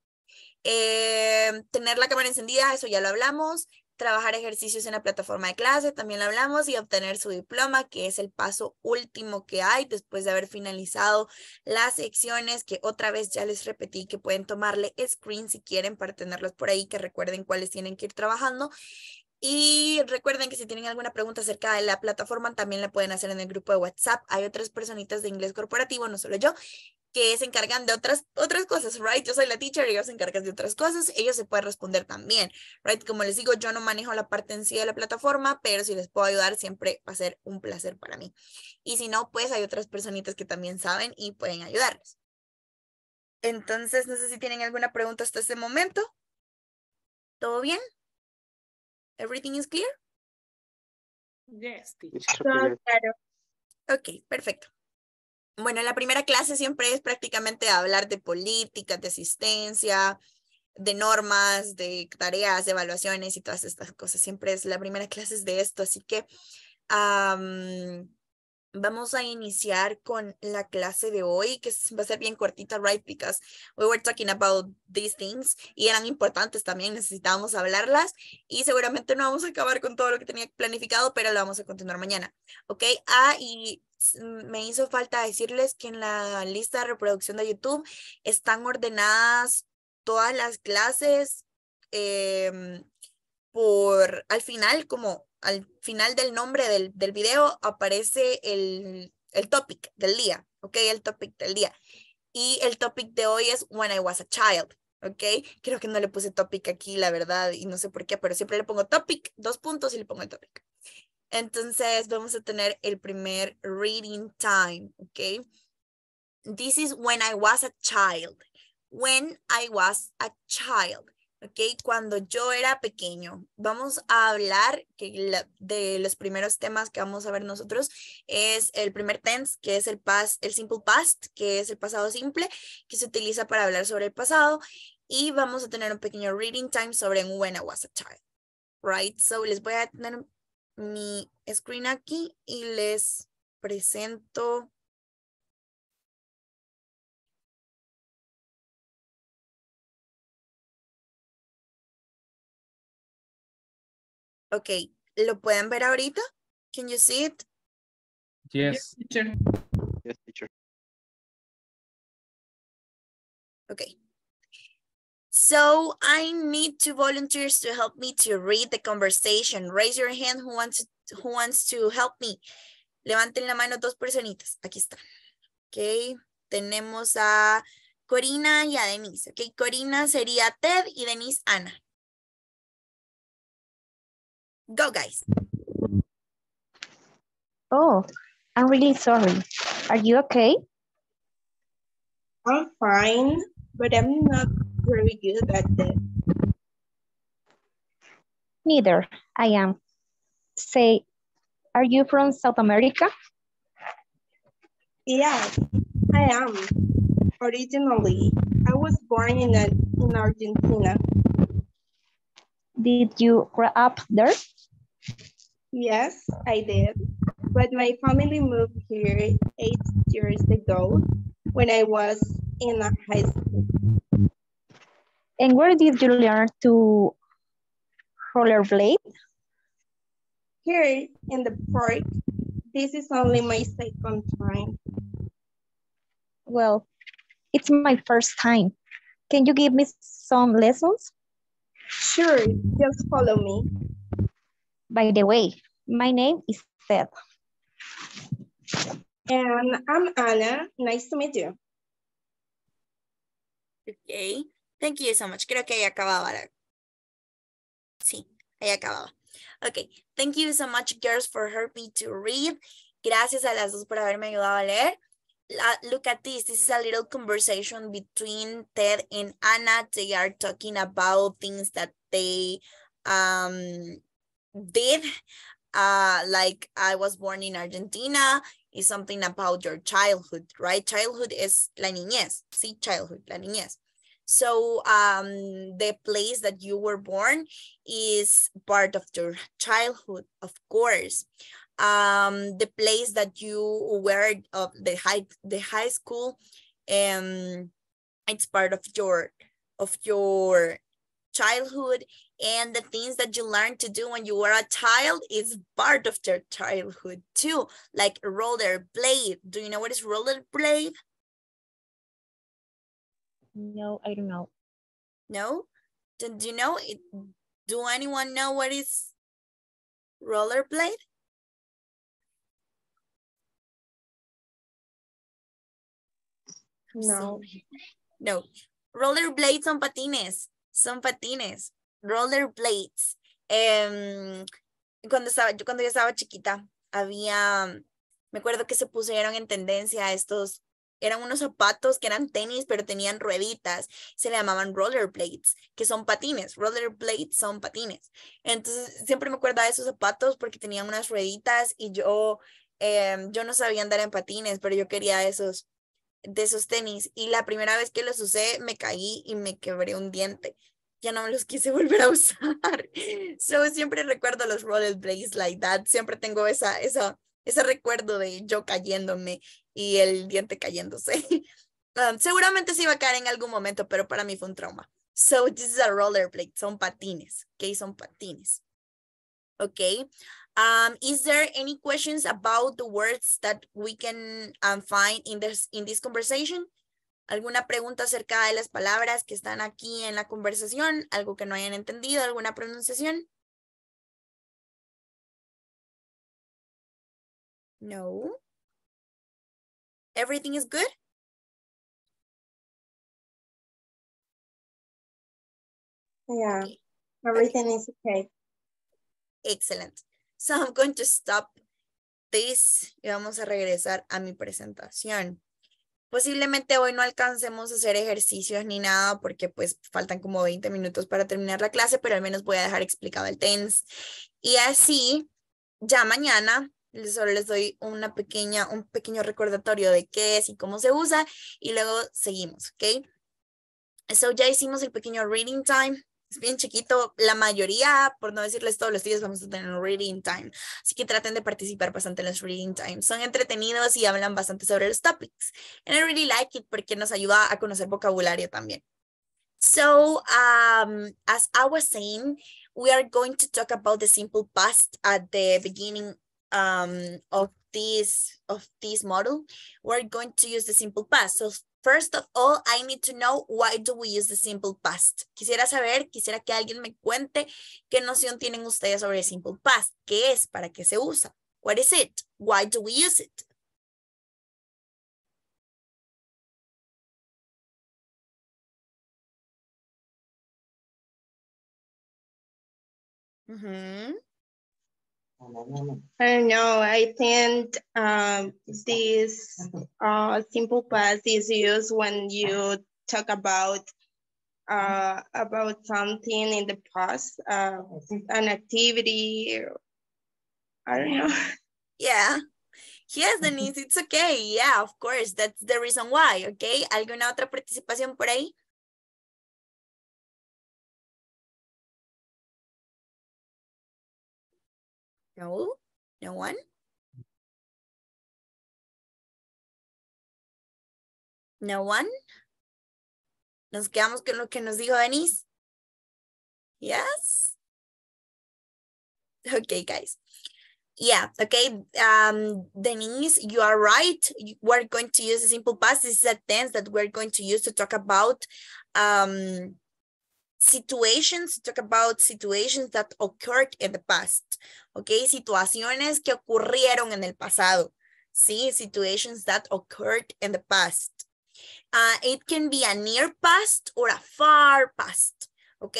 Em, tener la cámara encendida, eso ya lo hablamos. Trabajar ejercicios en la plataforma de clase, también lo hablamos. Y obtener su diploma, que es el paso último que hay después de haber finalizado las secciones, que otra vez ya les repetí que pueden tomarle screen si quieren para tenerlos por ahí, que recuerden cuáles tienen que ir trabajando. Y recuerden que si tienen alguna pregunta acerca de la plataforma, también la pueden hacer en el grupo de WhatsApp. Hay otras personitas de inglés corporativo, no solo yo, que se encargan de otras, otras cosas, ¿right? Yo soy la teacher, y ellos se encargan de otras cosas, ellos se pueden responder también, ¿right? Como les digo, yo no manejo la parte en sí de la plataforma, pero si les puedo ayudar, siempre va a ser un placer para mí. Y si no, pues hay otras personitas que también saben y pueden ayudarles. Entonces, no sé si tienen alguna pregunta hasta este momento. ¿Todo bien? Everything is clear? Yes, ah, teacher. claro. Ok, perfecto. Bueno, la primera clase siempre es prácticamente hablar de políticas, de asistencia, de normas, de tareas, de evaluaciones y todas estas cosas. Siempre es la primera clase de esto, así que Vamos a iniciar con la clase de hoy, que va a ser bien cortita, right? Because we were talking about these things y eran importantes también, necesitábamos hablarlas y seguramente no vamos a acabar con todo lo que tenía planificado, pero lo vamos a continuar mañana, ¿ok? Ah, y mm, me hizo falta decirles que en la lista de reproducción de YouTube están ordenadas todas las clases em, por al final, como al final del nombre del, video, aparece el, el, topic del día, ¿ok? El topic del día. Y el topic de hoy es When I Was a Child, ¿ok? Creo que no le puse topic aquí, la verdad, y no sé por qué, pero siempre le pongo topic, dos puntos y le pongo el topic. Entonces vamos a tener el primer reading time, ¿ok? This is when I was a child. When I was a child. ¿ok? Cuando yo era pequeño. Vamos a hablar que de los primeros temas que vamos a ver nosotros es el primer tense, que es el past, el simple past, que es el pasado simple, que se utiliza para hablar sobre el pasado. Y vamos a tener un pequeño reading time sobre When I Was a Child, right? So les voy a tener mi screen aquí y les presento Ok, ¿lo pueden ver ahorita? Can you see it? Yes. Yes, teacher. Yes, teacher. Okay. So I need two volunteers to help me to read the conversation. Raise your hand who wants to, who wants to help me. Levanten la mano dos personitas. Aquí está. Ok. Tenemos a Corina y a Denise. Ok. Corina sería Ted y Denise Ana. Go, guys. Oh, I'm really sorry. Are you okay? I'm fine, but I'm not very good at that. Neither, I am. Say, are you from South America? Yeah, I am. Originally, I was born in, in Argentina. Did you grow up there? Yes, I did. But my family moved here eight years ago when I was in a high school. And where did you learn to rollerblade? Here in the park. This is only my second time. Well, it's my first time. Can you give me some lessons? Sure, just follow me. By the way, my name is Seth. And I'm Anna. Nice to meet you. Okay. Thank you so much. Creo que ahí acababa. Sí, ahí acababa. Okay. Thank you so much, girls, for helping to read. Gracias a las dos por haberme ayudado a leer. Look at this. This is a little conversation between Ted and Anna. They are talking about things that they um, did uh like i was born in argentina is something about your childhood right childhood is la niñez see childhood la niñez so um the place that you were born is part of your childhood of course um the place that you were of the high the high school um it's part of your of your childhood and the things that you learned to do when you were a child is part of their childhood too like roller blade do you know what is roller blade no i don't know no do, do you know it do anyone know what is roller blade no no roller son patines son patines rollerblades. Eh, cuando, estaba, yo, cuando yo estaba chiquita, había, me acuerdo que se pusieron en tendencia estos, eran unos zapatos que eran tenis, pero tenían rueditas, se le llamaban rollerblades, que son patines, rollerblades son patines. Entonces, siempre me acuerdo de esos zapatos porque tenían unas rueditas y yo, em, yo no sabía andar en patines, pero yo quería esos de esos tenis y la primera vez que los usé me caí y me quebré un diente ya no me los quise <laughs> volver a usar. So, siempre recuerdo los rollerblades like that. Siempre tengo esa, esa, ese recuerdo de yo cayéndome y el diente cayéndose. <laughs> Ah, seguramente se iba a caer en algún momento, pero para mí fue un trauma. So, this is a rollerblade. Son patines. ¿ok? son patines. Okay. Um, is there any questions about the words that we can um, find in this, in this conversation? alguna pregunta acerca de las palabras que están aquí en la conversación, algo que no hayan entendido, alguna pronunciación. No. Everything is good? Yeah, everything is okay. Excellent. So I'm going to stop this y vamos a regresar a mi presentación. Posiblemente hoy no alcancemos a hacer ejercicios ni nada porque pues faltan como 20 minutos para terminar la clase, pero al menos voy a dejar explicado el tense. Y así, ya mañana solo les doy una pequeña, un pequeño recordatorio de qué es y cómo se usa y luego seguimos, ¿ok? So ya hicimos el pequeño reading time, es bien chiquito. La mayoría, por no decirles todos los días, vamos a tener un reading time. Así que traten de participar bastante en los reading time. Son entretenidos y hablan bastante sobre los topics. And I really like it porque nos ayuda a conocer vocabulario también. So, um, as I was saying, we are going to talk about the simple past at the beginning um, of this of this model. We're going to use the simple past. So First of all, I need to know why do we use the simple past. Quisiera saber, quisiera que alguien me cuente qué noción tienen ustedes sobre el simple past. ¿Qué es? ¿Para qué se usa? What is it? Why do we use it? I know. I think um, this uh, simple past is used when you talk about uh, about something in the past, uh, an activity. I don't know. Yeah. Yes, Denise, <laughs> it's okay. Yeah, of course. That's the reason why, okay? ¿Alguna otra participación por ahí? No, no one. No one. Nos quedamos con lo que nos dijo Denise. Yes. Okay, guys. Yeah, okay. Um, Denise, you are right. We're going to use a simple past. This is a tense that we're going to use to talk about um, situations, talk about situations that occurred in the past, ¿ok? Situaciones que ocurrieron en el pasado, ¿sí? Situations that occurred in the past. Ah, it can be a near past or a far past, ¿ok?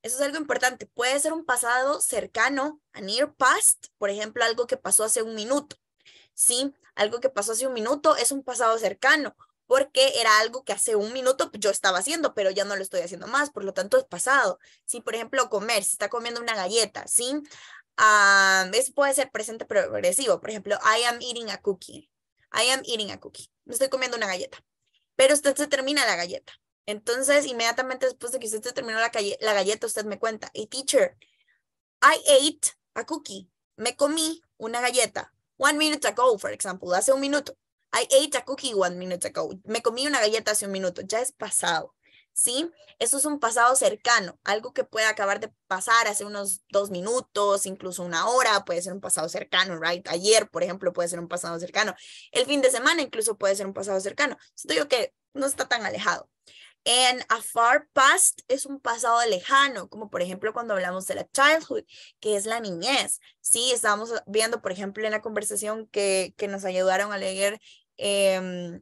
Eso es algo importante. Puede ser un pasado cercano, a near past, por ejemplo, algo que pasó hace un minuto, ¿sí? Algo que pasó hace un minuto es un pasado cercano porque era algo que hace un minuto yo estaba haciendo, pero ya no lo estoy haciendo más, por lo tanto es pasado. Si, por ejemplo, comer, se está comiendo una galleta, ¿sí? Ah, eso puede ser presente progresivo. Por ejemplo, I am eating a cookie. I am eating a cookie. Me estoy comiendo una galleta. Pero usted se termina la galleta. Entonces, inmediatamente después de que usted se terminó la, la galleta, usted me cuenta, hey teacher, I ate a cookie. Me comí una galleta. One minute ago, for example, hace un minuto. I ate a cookie one minute ago. Me comí una galleta hace un minuto. Ya es pasado. ¿Sí? Eso es un pasado cercano, algo que puede acabar de pasar hace unos dos minutos, incluso una hora, puede ser un pasado cercano, ¿right? Ayer, por ejemplo, puede ser un pasado cercano. El fin de semana incluso puede ser un pasado cercano. estoy yo que no está tan alejado. En a far past es un pasado lejano, como por ejemplo cuando hablamos de la childhood, que es la niñez. Sí, estábamos viendo, por ejemplo, en la conversación que, que nos ayudaron a leer eh,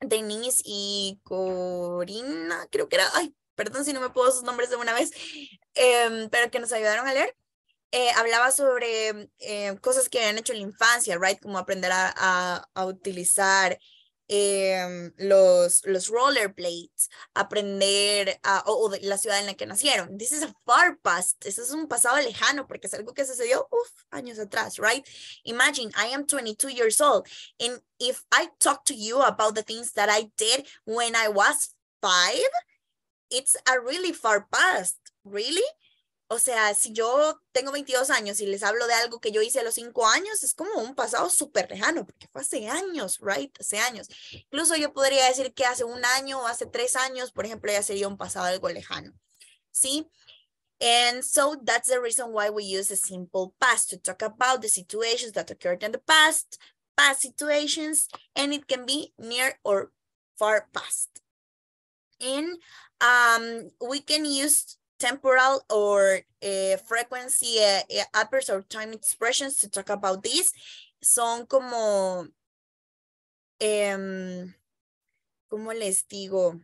Denise y Corina, creo que era, ay, perdón si no me puedo sus nombres de una vez, em, pero que nos ayudaron a leer. Eh, hablaba sobre em, cosas que habían hecho en la infancia, right? Como aprender a, a, a utilizar Em, los, los rollerblades, aprender o, la ciudad en la que nacieron. This is a far past. Eso es un pasado lejano porque es algo que sucedió años atrás, right? Imagine I am 22 years old and if I talk to you about the things that I did when I was five, it's a really far past. Really? o sea, si yo tengo 22 años y les hablo de algo que yo hice a los 5 años, es como un pasado súper lejano, porque fue hace años, ¿right? Hace años. Incluso yo podría decir que hace un año o hace tres años, por ejemplo, ya sería un pasado algo lejano, ¿sí? And so that's the reason why we use the simple past to talk about the situations that occurred in the past, past situations, and it can be near or far past. And um, we can use temporal or eh, frequency adverbs eh, eh, or time expressions to talk about this son como em, ¿cómo les digo?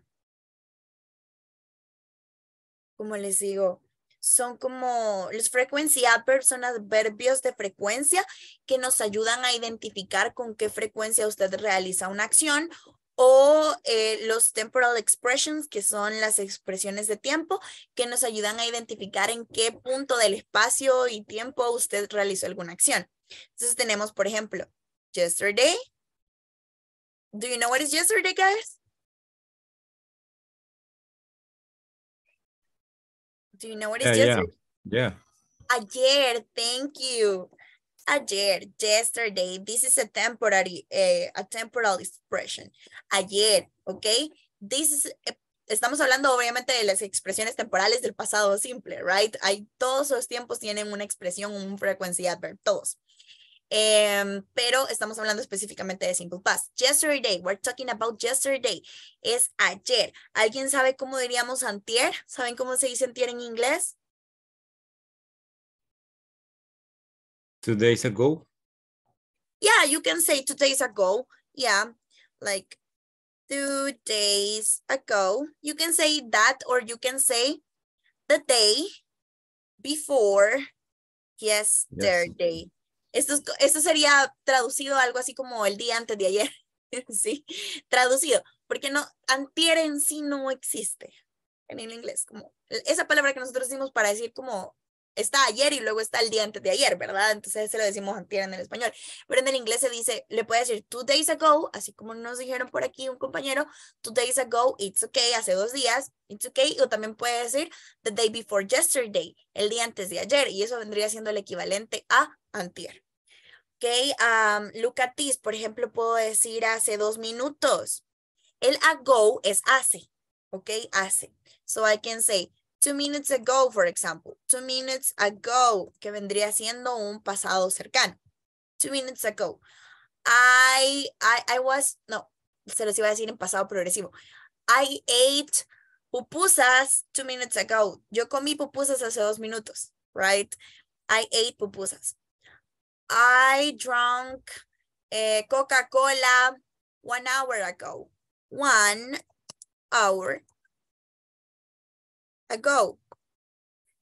¿Cómo les digo? Son como los frequency adverbs, son adverbios de frecuencia que nos ayudan a identificar con qué frecuencia usted realiza una acción o eh, los temporal expressions, que son las expresiones de tiempo, que nos ayudan a identificar en qué punto del espacio y tiempo usted realizó alguna acción. Entonces tenemos, por ejemplo, yesterday. Do you know what is yesterday, guys? Do you know what is yesterday? Yeah. yeah. Ayer, thank you ayer, yesterday. This is a temporary, eh, a temporal expression. Ayer, ¿ok? This is, eh, estamos hablando obviamente de las expresiones temporales del pasado simple, right? Hay, todos los tiempos tienen una expresión, una frecuencia adverb, todos. Em, pero estamos hablando específicamente de simple past. Yesterday, we're talking about yesterday. Es ayer. ¿Alguien sabe cómo diríamos antier? ¿Saben cómo se dice antier en inglés? Two days ago? Yeah, you can say two days ago. Yeah, like two days ago. You can say that or you can say the day before yesterday. Esto, esto sería traducido algo así como el día antes de ayer. <laughs> sí, traducido. Porque no, antier en sí no existe en el inglés. Como esa palabra que nosotros decimos para decir como está ayer y luego está el día antes de ayer, ¿verdad? Entonces se lo decimos antier en el español. Pero en el inglés se dice, le puede decir two days ago, así como nos dijeron por aquí un compañero, two days ago, it's okay, hace dos días, it's okay. O también puede decir the day before yesterday, el día antes de ayer. Y eso vendría siendo el equivalente a antier. Ok, um, look at this, por ejemplo, puedo decir hace dos minutos. El ago es hace, ok, hace. So I can say, Two minutes ago, for example. Two minutes ago, que vendría siendo un pasado cercano. Two minutes ago. I, I, I was, no, se los iba a decir en pasado progresivo. I ate pupusas two minutes ago. Yo comí pupusas hace dos minutos, right? I ate pupusas. I drank eh, Coca-Cola one hour ago. One hour ago.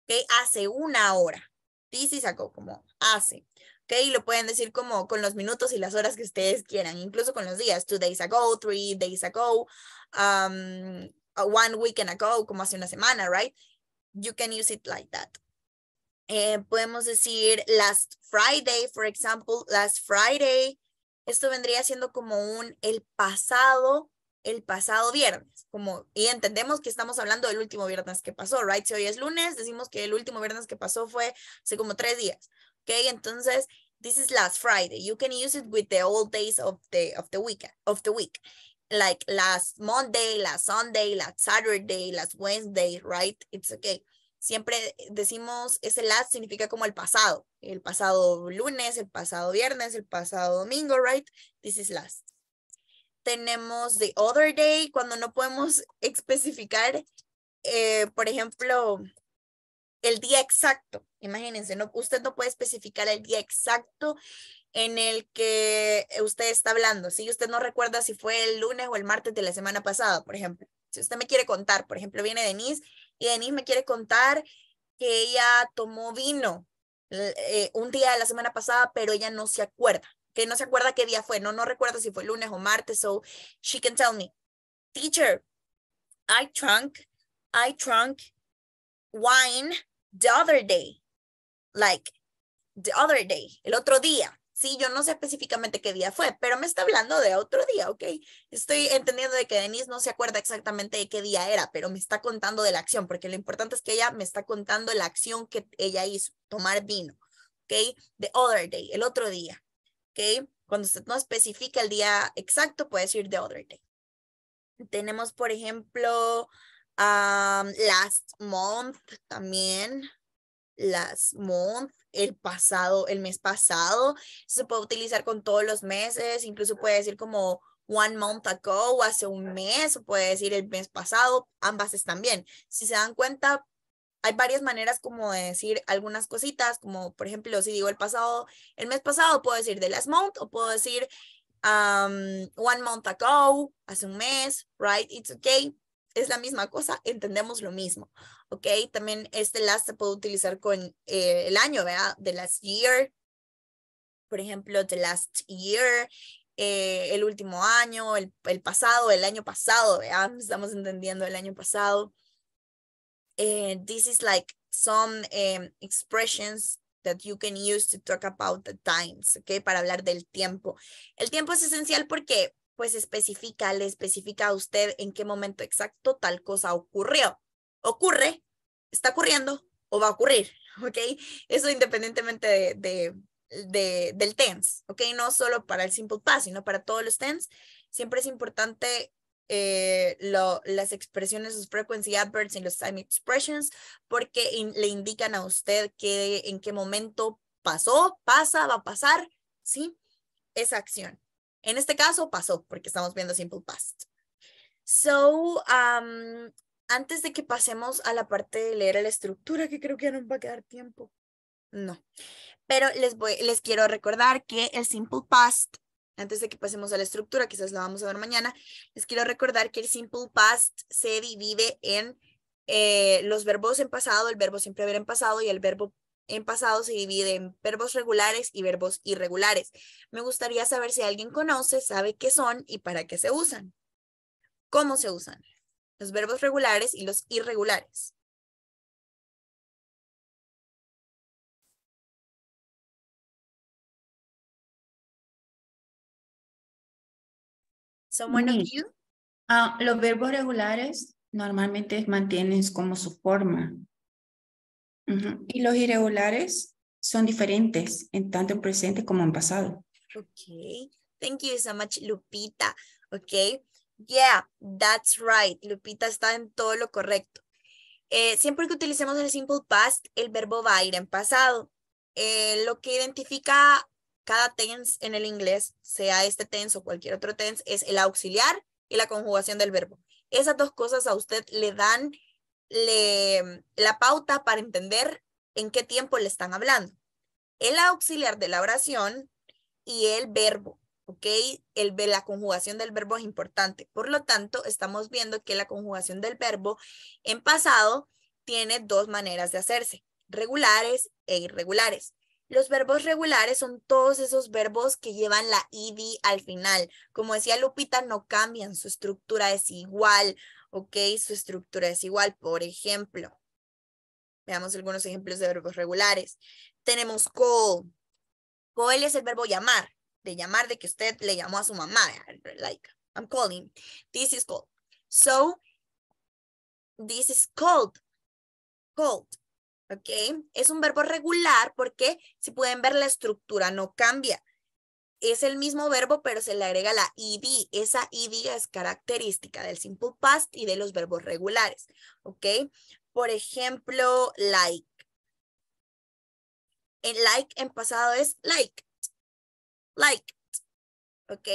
Okay, hace una hora. This is ago, como hace. Okay, lo pueden decir como con los minutos y las horas que ustedes quieran, incluso con los días. Two days ago, three days ago, um, one weekend ago, como hace una semana, right? You can use it like that. Eh, podemos decir last Friday, for example, last Friday. Esto vendría siendo como un el pasado el pasado viernes, como, y entendemos que estamos hablando del último viernes que pasó, right? Si hoy es lunes, decimos que el último viernes que pasó fue hace como tres días, ¿ok? Entonces, this is last Friday. You can use it with the old days of the, of the week, of the week. Like last Monday, last Sunday, last Saturday, last Wednesday, right? It's okay. Siempre decimos, ese last significa como el pasado, el pasado lunes, el pasado viernes, el pasado domingo, right? This is last tenemos the other day, cuando no podemos especificar, eh, por ejemplo, el día exacto. Imagínense, usted no puede especificar el día exacto en el que usted está hablando. Si usted no recuerda si fue el lunes o el martes de la semana pasada, por ejemplo. Si usted me quiere contar, por ejemplo, viene Denise y Denise me quiere contar que ella tomó vino eh, un día de la semana pasada, pero ella no se acuerda que no se acuerda qué día fue, no, no recuerdo si fue lunes o martes, so she can tell me, teacher, I drank, I drank wine the other day, like the other day, el otro día. Sí, yo no sé específicamente qué día fue, pero me está hablando de otro día, ¿ok? Estoy entendiendo de que Denise no se acuerda exactamente de qué día era, pero me está contando de la acción, porque lo importante es que ella me está contando la acción que ella hizo, tomar vino, ¿ok? The other day, el otro día. Cuando usted no especifica el día exacto, puede decir the other day. Tenemos, por ejemplo, last month también, last month, el pasado, el mes pasado. Se puede utilizar con todos los meses, incluso puede decir como one month ago o hace un mes, o puede decir el mes pasado, ambas están bien. Si se dan cuenta, hay varias maneras como de decir algunas cositas, como por ejemplo, si digo el pasado, el mes pasado, puedo decir the last month o puedo decir one month ago, hace un mes, right? It's okay. Es la misma cosa, entendemos lo mismo, ¿ok? También este last se puede utilizar con eh, el año, ¿verdad? The last year, por ejemplo, the last year, eh, el último año, el, el pasado, el año pasado, ¿verdad? Estamos entendiendo el año pasado. Eh, this is like some em, expressions that you can use to talk about the times, okay, para hablar del tiempo. El tiempo es esencial porque pues especifica, le especifica a usted en qué momento exacto tal cosa ocurrió. Ocurre, está ocurriendo o va a ocurrir, ¿ok? Eso independientemente de, de, del tense, ¿ok? No solo para el simple past, sino para todos los tense. Siempre es importante eh, lo, las expresiones, sus frequency adverts y los time expressions, porque le indican a usted que en qué momento pasó, pasa, va a pasar, ¿sí? Esa acción. En este caso pasó, porque estamos viendo simple past. So, um, antes de que pasemos a la parte de leer la estructura, que creo que ya no va a quedar tiempo. No. Pero les, voy, les quiero recordar que el simple past antes de que pasemos a la estructura, quizás la vamos a ver mañana, les quiero recordar que el simple past se divide en eh, los verbos en pasado, el verbo siempre haber en pasado y el verbo en pasado se divide en verbos regulares y verbos irregulares. Me gustaría saber si alguien conoce, sabe qué son y para qué se usan. ¿Cómo se usan? Los verbos regulares y los irregulares. Someone of you. los verbos regulares normalmente mantienen como su forma. Y los irregulares son diferentes en tanto en presente como en pasado. Okay. Thank you so much, Lupita. Okay. Yeah, that's right. Lupita está en todo lo correcto. Eh, siempre que utilicemos el simple past, el verbo va a ir en pasado. Eh, lo que identifica cada tense en el inglés, sea este tense o cualquier otro tense, es el auxiliar y la conjugación del verbo. Esas dos cosas a usted le dan le, la pauta para entender en qué tiempo le están hablando. El auxiliar de la oración y el verbo, ¿ok? El, la conjugación del verbo es importante. Por lo tanto, estamos viendo que la conjugación del verbo en pasado tiene dos maneras de hacerse, regulares e irregulares. Los verbos regulares son todos esos verbos que llevan la id al final. Como decía Lupita, no cambian, su estructura es igual, ¿ok? Su estructura es igual, por ejemplo. Veamos algunos ejemplos de verbos regulares. Tenemos call. Call es el verbo llamar, de llamar, de que usted le llamó a su mamá, like, I'm calling, this is called. So, this is called, called. ¿ok? Es un verbo regular porque si pueden ver la estructura no cambia. Es el mismo verbo, pero se le agrega la id. Esa id es característica del simple past y de los verbos regulares, ¿ok? Por ejemplo, like. El like en pasado es like, like, ¿ok?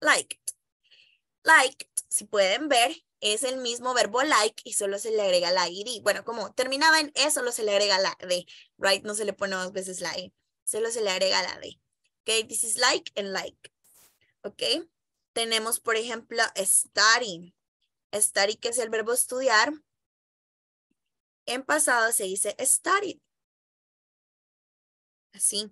Like, like, si pueden ver, es el mismo verbo like y solo se le agrega la id. Bueno, como terminaba en e, solo se le agrega la d, right? No se le pone dos veces la e, solo se le agrega la d. Ok, this is like and like. Ok, tenemos por ejemplo study. Study que es el verbo estudiar. En pasado se dice study. Así.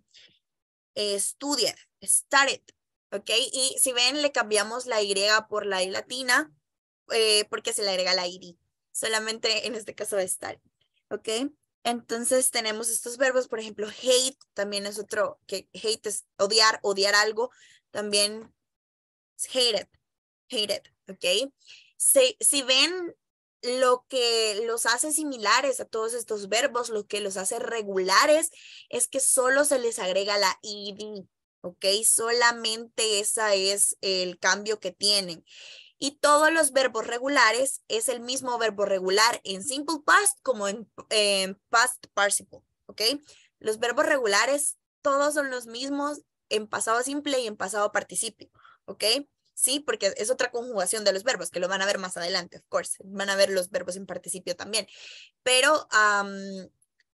estudia, studied. Ok, y si ven le cambiamos la y por la i latina eh, porque se le agrega la id. Solamente en este caso va a estar. ¿Ok? Entonces tenemos estos verbos, por ejemplo, hate también es otro, que hate es odiar, odiar algo, también hated, hated, ¿ok? Si, si ven lo que los hace similares a todos estos verbos, lo que los hace regulares, es que solo se les agrega la id, ¿ok? Solamente ese es el cambio que tienen. Y todos los verbos regulares es el mismo verbo regular en simple past como en, en past participle, ¿ok? Los verbos regulares todos son los mismos en pasado simple y en pasado participio, ¿ok? Sí, porque es otra conjugación de los verbos, que lo van a ver más adelante, of course. Van a ver los verbos en participio también. Pero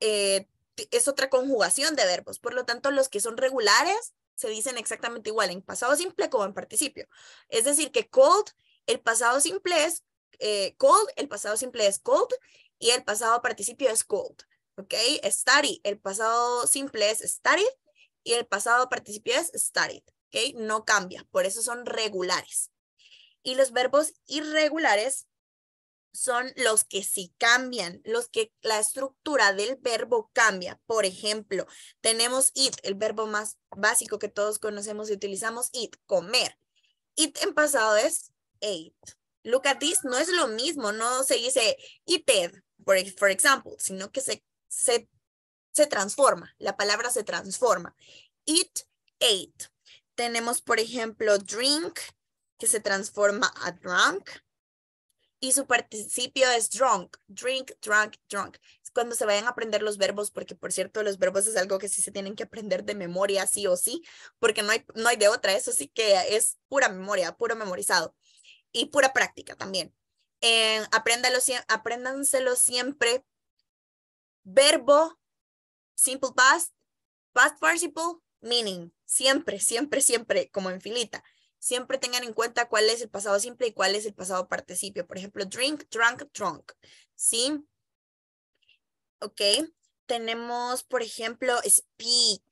eh, es otra conjugación de verbos. Por lo tanto, los que son regulares se dicen exactamente igual en pasado simple como en participio. Es decir, que cold el pasado simple es eh, cold, el pasado simple es cold y el pasado participio es cold. ¿Ok? Study, el pasado simple es studied y el pasado participio es studied. ¿Ok? No cambia, por eso son regulares. Y los verbos irregulares son los que sí cambian, los que la estructura del verbo cambia. Por ejemplo, tenemos it, el verbo más básico que todos conocemos y utilizamos, it, comer. It en pasado es ate. Look at this no es lo mismo, no se dice eated, por for example, sino que se, se, se transforma, la palabra se transforma. Eat, ate. Tenemos, por ejemplo, drink, que se transforma a drunk. Y su participio es drunk, drink, drunk, drunk. Es cuando se vayan a aprender los verbos, porque por cierto, los verbos es algo que sí se tienen que aprender de memoria, sí o sí, porque no hay, no hay de otra, eso sí que es pura memoria, puro memorizado y pura práctica también. Eh, apréndanselo siempre. Verbo, simple past, past participle, meaning. Siempre, siempre, siempre, como en filita. Siempre tengan en cuenta cuál es el pasado simple y cuál es el pasado participio. Por ejemplo, drink, drunk, drunk. ¿Sí? Ok. Tenemos, por ejemplo, speak.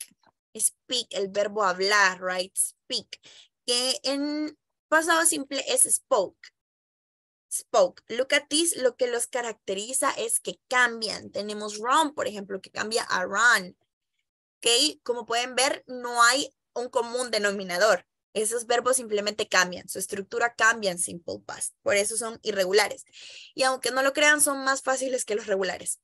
Speak, el verbo hablar, right? Speak. Que en Pasado simple es spoke. Spoke. Look at this. Lo que los caracteriza es que cambian. Tenemos run, por ejemplo, que cambia a run. Como pueden ver, no hay un común denominador. Esos verbos simplemente cambian, su estructura cambia en simple past, por eso son irregulares. Y aunque no lo crean, son más fáciles que los regulares.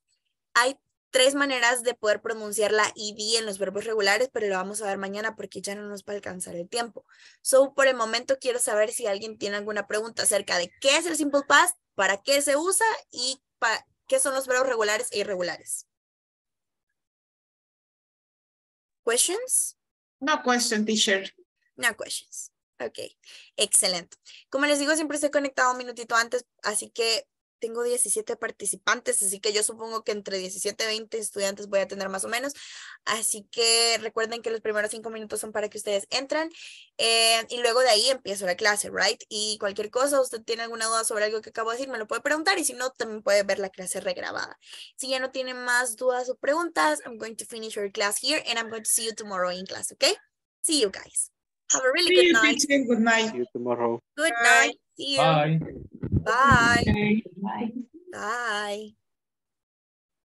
Hay tres maneras de poder pronunciar la id en los verbos regulares, pero lo vamos a ver mañana porque ya no nos va a alcanzar el tiempo. So, por el momento quiero saber si alguien tiene alguna pregunta acerca de qué es el simple past, para qué se usa y qué son los verbos regulares e irregulares. Questions? No question, teacher. No questions. Ok, excelente. Como les digo, siempre estoy conectado un minutito antes, así que tengo 17 participantes, así que yo supongo que entre 17 y 20 estudiantes voy a tener más o menos. Así que recuerden que los primeros cinco minutos son para que ustedes entran eh, y luego de ahí empiezo la clase, ¿right? Y cualquier cosa, usted tiene alguna duda sobre algo que acabo de decir, me lo puede preguntar y si no, también puede ver la clase regrabada. Si ya no tiene más dudas o preguntas, I'm going to finish your class here and I'm going to see you tomorrow in class, okay? See you guys. Have a really good night. Good night. See you tomorrow. Good night. Bye. Bye. Bye. Bye.